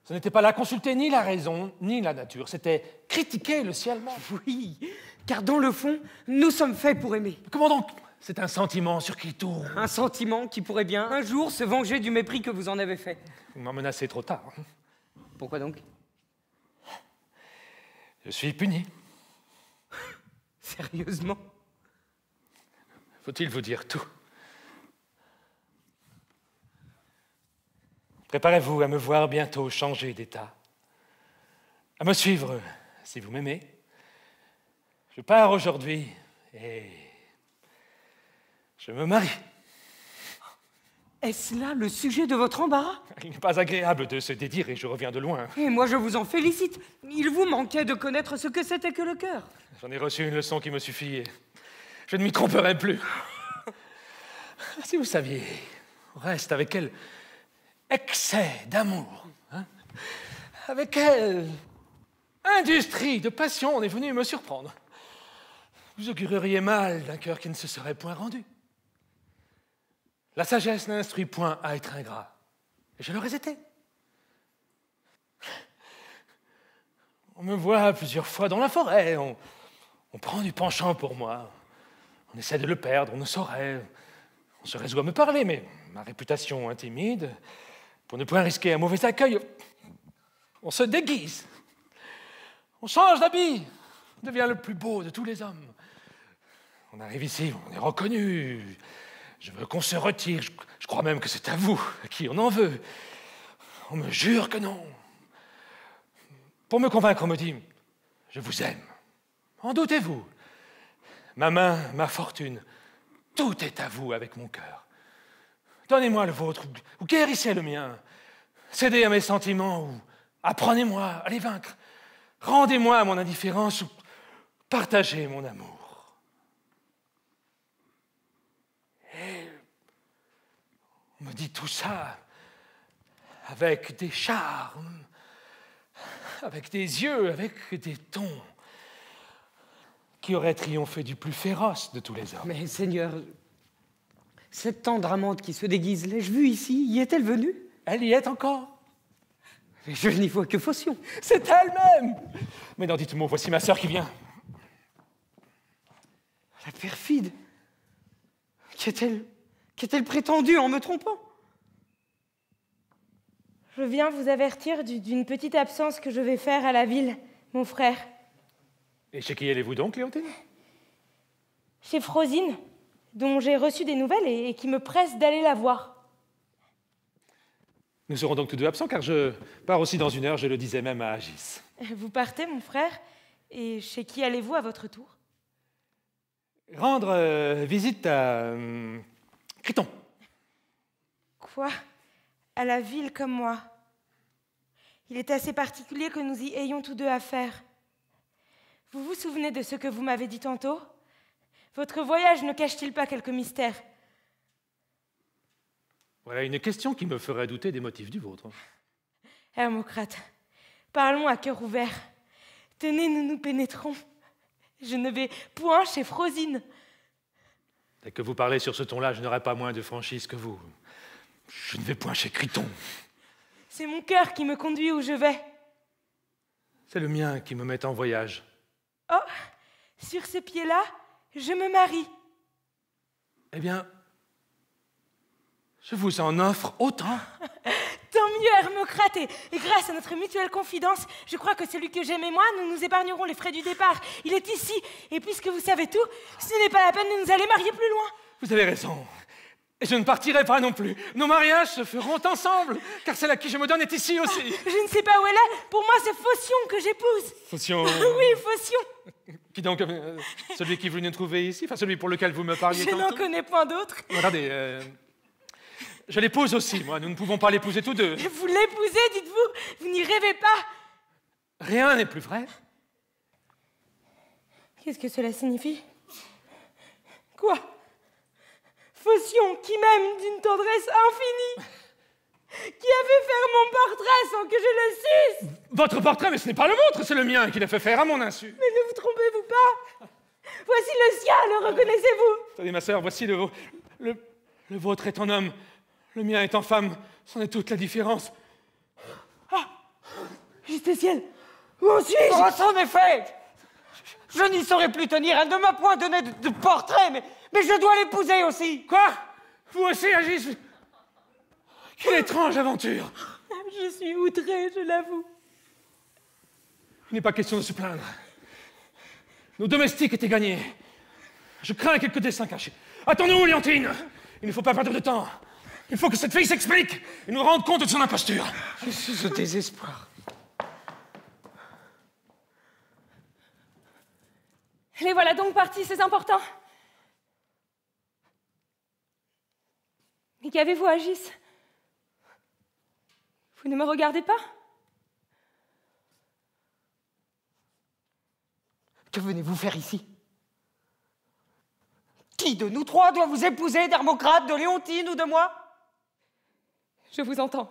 Ce n'était pas la consulter ni la raison, ni la nature. C'était critiquer le ciel même. [LAUGHS] Oui, car dans le fond, nous sommes faits pour aimer. comment donc C'est un sentiment sur qui tourne. Un sentiment qui pourrait bien un jour se venger du mépris que vous en avez fait. Vous m'en menacez trop tard. Hein. Pourquoi donc Je suis puni. [LAUGHS] Sérieusement Faut-il vous dire tout Préparez-vous à me voir bientôt changer d'état, à me suivre si vous m'aimez. Je pars aujourd'hui et je me marie. Est-ce là le sujet de votre embarras Il n'est pas agréable de se dédire et je reviens de loin. Et moi je vous en félicite. Il vous manquait de connaître ce que c'était que le cœur. J'en ai reçu une leçon qui me suffit et je ne m'y tromperai plus. [LAUGHS] si vous saviez, reste avec elle excès d'amour. Hein. Avec quelle industrie de passion on est venu me surprendre Vous augureriez mal d'un cœur qui ne se serait point rendu. La sagesse n'instruit point à être ingrat. Et je l'aurais été. On me voit plusieurs fois dans la forêt, on, on, prend du penchant pour moi, on essaie de le perdre, on ne saurait, on se résout à me parler, mais ma réputation intimide, pour ne point risquer un mauvais accueil, on se déguise, on change d'habit, on devient le plus beau de tous les hommes. On arrive ici, on est reconnu. Je veux qu'on se retire. Je, crois même que c'est à vous à qui on en veut. On me jure que non. Pour me convaincre, on me dit Je vous aime. En doutez-vous Ma main, ma fortune, tout est à vous avec mon cœur. Donnez-moi le vôtre, ou guérissez le mien. Cédez à mes sentiments, ou apprenez-moi à les vaincre. Rendez-moi mon indifférence, ou partagez mon amour. Et on me dit tout ça avec des charmes, avec des yeux, avec des tons qui auraient triomphé du plus féroce de tous les hommes. Mais Seigneur, cette tendre amante qui se déguise, l'ai-je vue ici Y est-elle venue Elle y est encore. Mais je n'y vois que Fossion. C'est elle-même Mais non, dites-moi, voici ma sœur qui vient. La perfide Qu'est-elle Qu'est-elle prétendue en me trompant Je viens vous avertir d'une petite absence que je vais faire à la ville, mon frère. Et chez qui allez-vous donc, Léontine Chez Frosine dont j'ai reçu des nouvelles et, qui me presse d'aller la voir. Nous serons donc tous deux absents car je pars aussi dans une heure, je le disais même à Agis. [LAUGHS] Vous partez, mon frère, et chez qui allez-vous à votre tour Rendre euh, visite à euh, Criton. Quoi À la ville comme moi Il est assez particulier que nous y ayons tous deux affaire. Vous vous souvenez de ce que vous m'avez dit tantôt votre voyage ne cache-t-il pas quelques mystères Voilà une question qui me ferait douter des motifs du vôtre. Hermocrate, parlons à cœur ouvert. Tenez, nous nous pénétrons. Je ne vais point chez Frosine. Dès que vous parlez sur ce ton-là, je n'aurai pas moins de franchise que vous. Je ne vais point chez Criton. C'est mon cœur qui me conduit où je vais. C'est le mien qui me met en voyage. Oh, sur ces pieds-là, je me marie. Eh bien, je vous en offre autant. [LAUGHS] Tant mieux, Hermocrate. Et grâce à notre mutuelle confidence, je crois que celui que j'aime et moi, nous nous épargnerons les frais du départ. Il est ici. Et puisque vous savez tout, ce n'est pas la peine de nous aller marier plus loin. Vous avez raison. Et je ne partirai pas non plus. Nos mariages se feront ensemble, car celle à qui je me donne est ici aussi. Ah, je ne sais pas où elle est. Pour moi, c'est Faution que j'épouse. Fosion. [LAUGHS] Oui, Fosion. Qui donc euh, Celui qui vous nous trouver ici Enfin, celui pour lequel vous me parliez Je n'en connais point d'autre. Regardez, oh, euh, je l'épouse aussi, moi. Nous ne pouvons pas l'épouser tous deux. Vous l'épousez, dites-vous Vous, n'y rêvez pas Rien n'est plus vrai. Qu'est-ce que cela signifie Quoi qui m'aime d'une tendresse infinie, qui a fait faire mon portrait sans que je le suce. Votre portrait, mais ce n'est pas le vôtre, c'est le mien qui l'a fait faire à mon insu. Mais ne vous trompez-vous pas Voici le sien, le reconnaissez-vous Attendez, ma sœur, voici le, le, le vôtre est en homme, le mien est en femme, c'en est toute la différence. Ah Juste ciel Où en suis-je Oh, c'en est fait Je n'y saurais plus tenir, elle ne m'a point donné de portrait, mais mais je dois l'épouser aussi. Quoi Vous aussi, Agis Quelle étrange aventure Je suis outré, je l'avoue. Il n'est pas question de se plaindre. Nos domestiques étaient gagnés. Je crains quelques dessins cachés. Attends-nous, Léantine Il ne faut pas perdre de temps. Il faut que cette fille s'explique et nous rende compte de son imposture. Je suis au désespoir. Les voilà donc partis, c'est important. Mais qu'avez-vous, Agis Vous ne me regardez pas Que venez-vous faire ici Qui de nous trois doit vous épouser, d'Hermocrate, de Léontine ou de moi Je vous entends.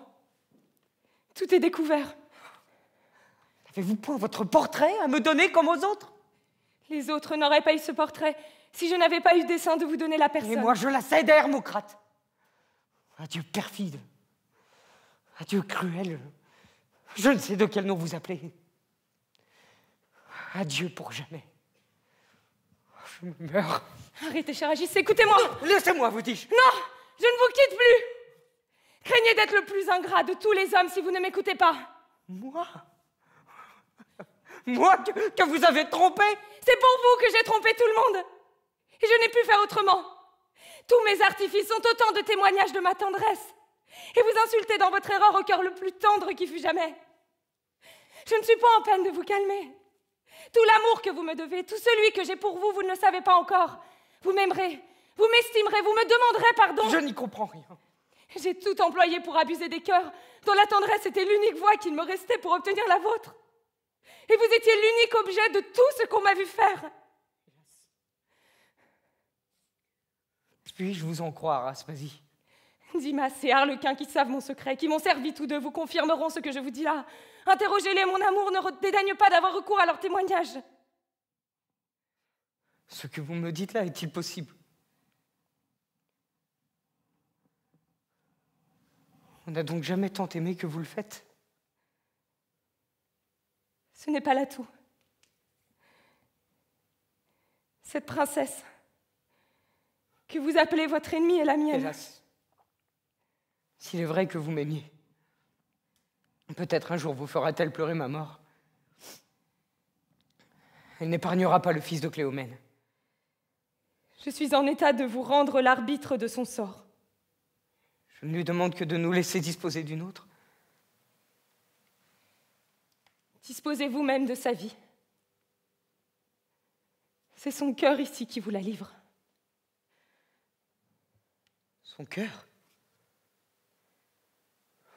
Tout est découvert. N'avez-vous point votre portrait à me donner comme aux autres Les autres n'auraient pas eu ce portrait si je n'avais pas eu dessein de vous donner la personne. Et moi, je la sais d'Hermocrate. Adieu perfide, adieu cruel, je ne sais de quel nom vous appelez. Adieu pour jamais. Je meurs. Arrêtez, cher Agis, écoutez-moi. Laissez-moi, vous dis-je. Non, je ne vous quitte plus. Craignez d'être le plus ingrat de tous les hommes si vous ne m'écoutez pas. Moi Moi que vous avez trompé C'est pour vous que j'ai trompé tout le monde. Et je n'ai pu faire autrement. Tous mes artifices sont autant de témoignages de ma tendresse. Et vous insultez dans votre erreur au cœur le plus tendre qui fut jamais. Je ne suis pas en peine de vous calmer. Tout l'amour que vous me devez, tout celui que j'ai pour vous, vous ne le savez pas encore. Vous m'aimerez, vous m'estimerez, vous me demanderez pardon. Je n'y comprends rien. J'ai tout employé pour abuser des cœurs, dont la tendresse était l'unique voie qu'il me restait pour obtenir la vôtre. Et vous étiez l'unique objet de tout ce qu'on m'a vu faire. Puis-je vous en croire, Aspasie Dimas et Harlequin qui savent mon secret, qui m'ont servi tous deux, vous confirmeront ce que je vous dis là. Interrogez-les, mon amour, ne dédaigne pas d'avoir recours à leurs témoignages. Ce que vous me dites là est-il possible On n'a donc jamais tant aimé que vous le faites Ce n'est pas là tout. Cette princesse, que vous appelez votre ennemi est la mienne. s'il est vrai que vous m'aimiez, peut-être un jour vous fera-t-elle pleurer ma mort. Elle n'épargnera pas le fils de Cléomène. Je suis en état de vous rendre l'arbitre de son sort. Je ne lui demande que de nous laisser disposer d'une autre. Disposez vous-même de sa vie. C'est son cœur ici qui vous la livre. Ton cœur.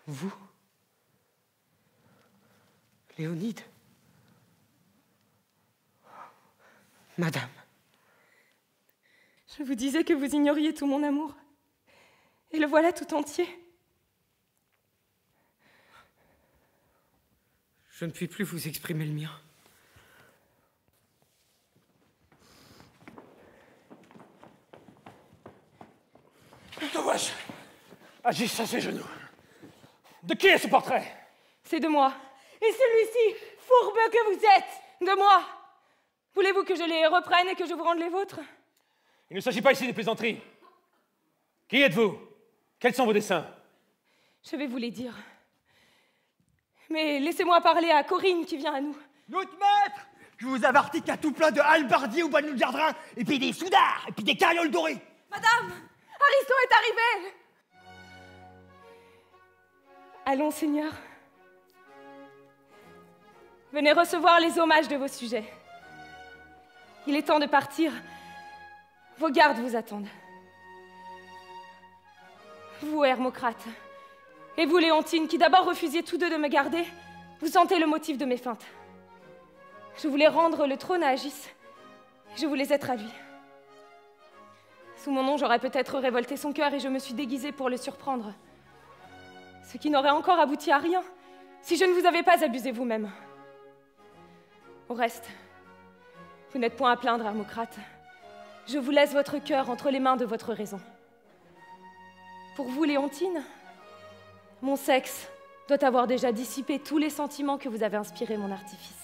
Vous, Léonide, Madame. Je vous disais que vous ignoriez tout mon amour, et le voilà tout entier. Je ne puis plus vous exprimer le mien. J'ai à ses genoux. De qui est ce portrait C'est de moi. Et celui-ci, fourbe que vous êtes, de moi. Voulez-vous que je les reprenne et que je vous rende les vôtres Il ne s'agit pas ici de plaisanteries. Qui êtes-vous Quels sont vos dessins Je vais vous les dire. Mais laissez-moi parler à Corinne qui vient à nous. Notre maître Je vous avertis qu'il y tout plein de halbardiers ou bas de nos et puis des soudards, et puis des carrioles dorées. Madame Ariston est arrivé Allons, Seigneur. Venez recevoir les hommages de vos sujets. Il est temps de partir. Vos gardes vous attendent. Vous, Hermocrate, et vous, Léontine, qui d'abord refusiez tous deux de me garder, vous sentez le motif de mes feintes. Je voulais rendre le trône à Agis. Je voulais être à lui. Sous mon nom, j'aurais peut-être révolté son cœur et je me suis déguisée pour le surprendre ce qui n'aurait encore abouti à rien si je ne vous avais pas abusé vous-même. Au reste, vous n'êtes point à plaindre, Hermocrate. Je vous laisse votre cœur entre les mains de votre raison. Pour vous, Léontine, mon sexe doit avoir déjà dissipé tous les sentiments que vous avez inspirés mon artifice.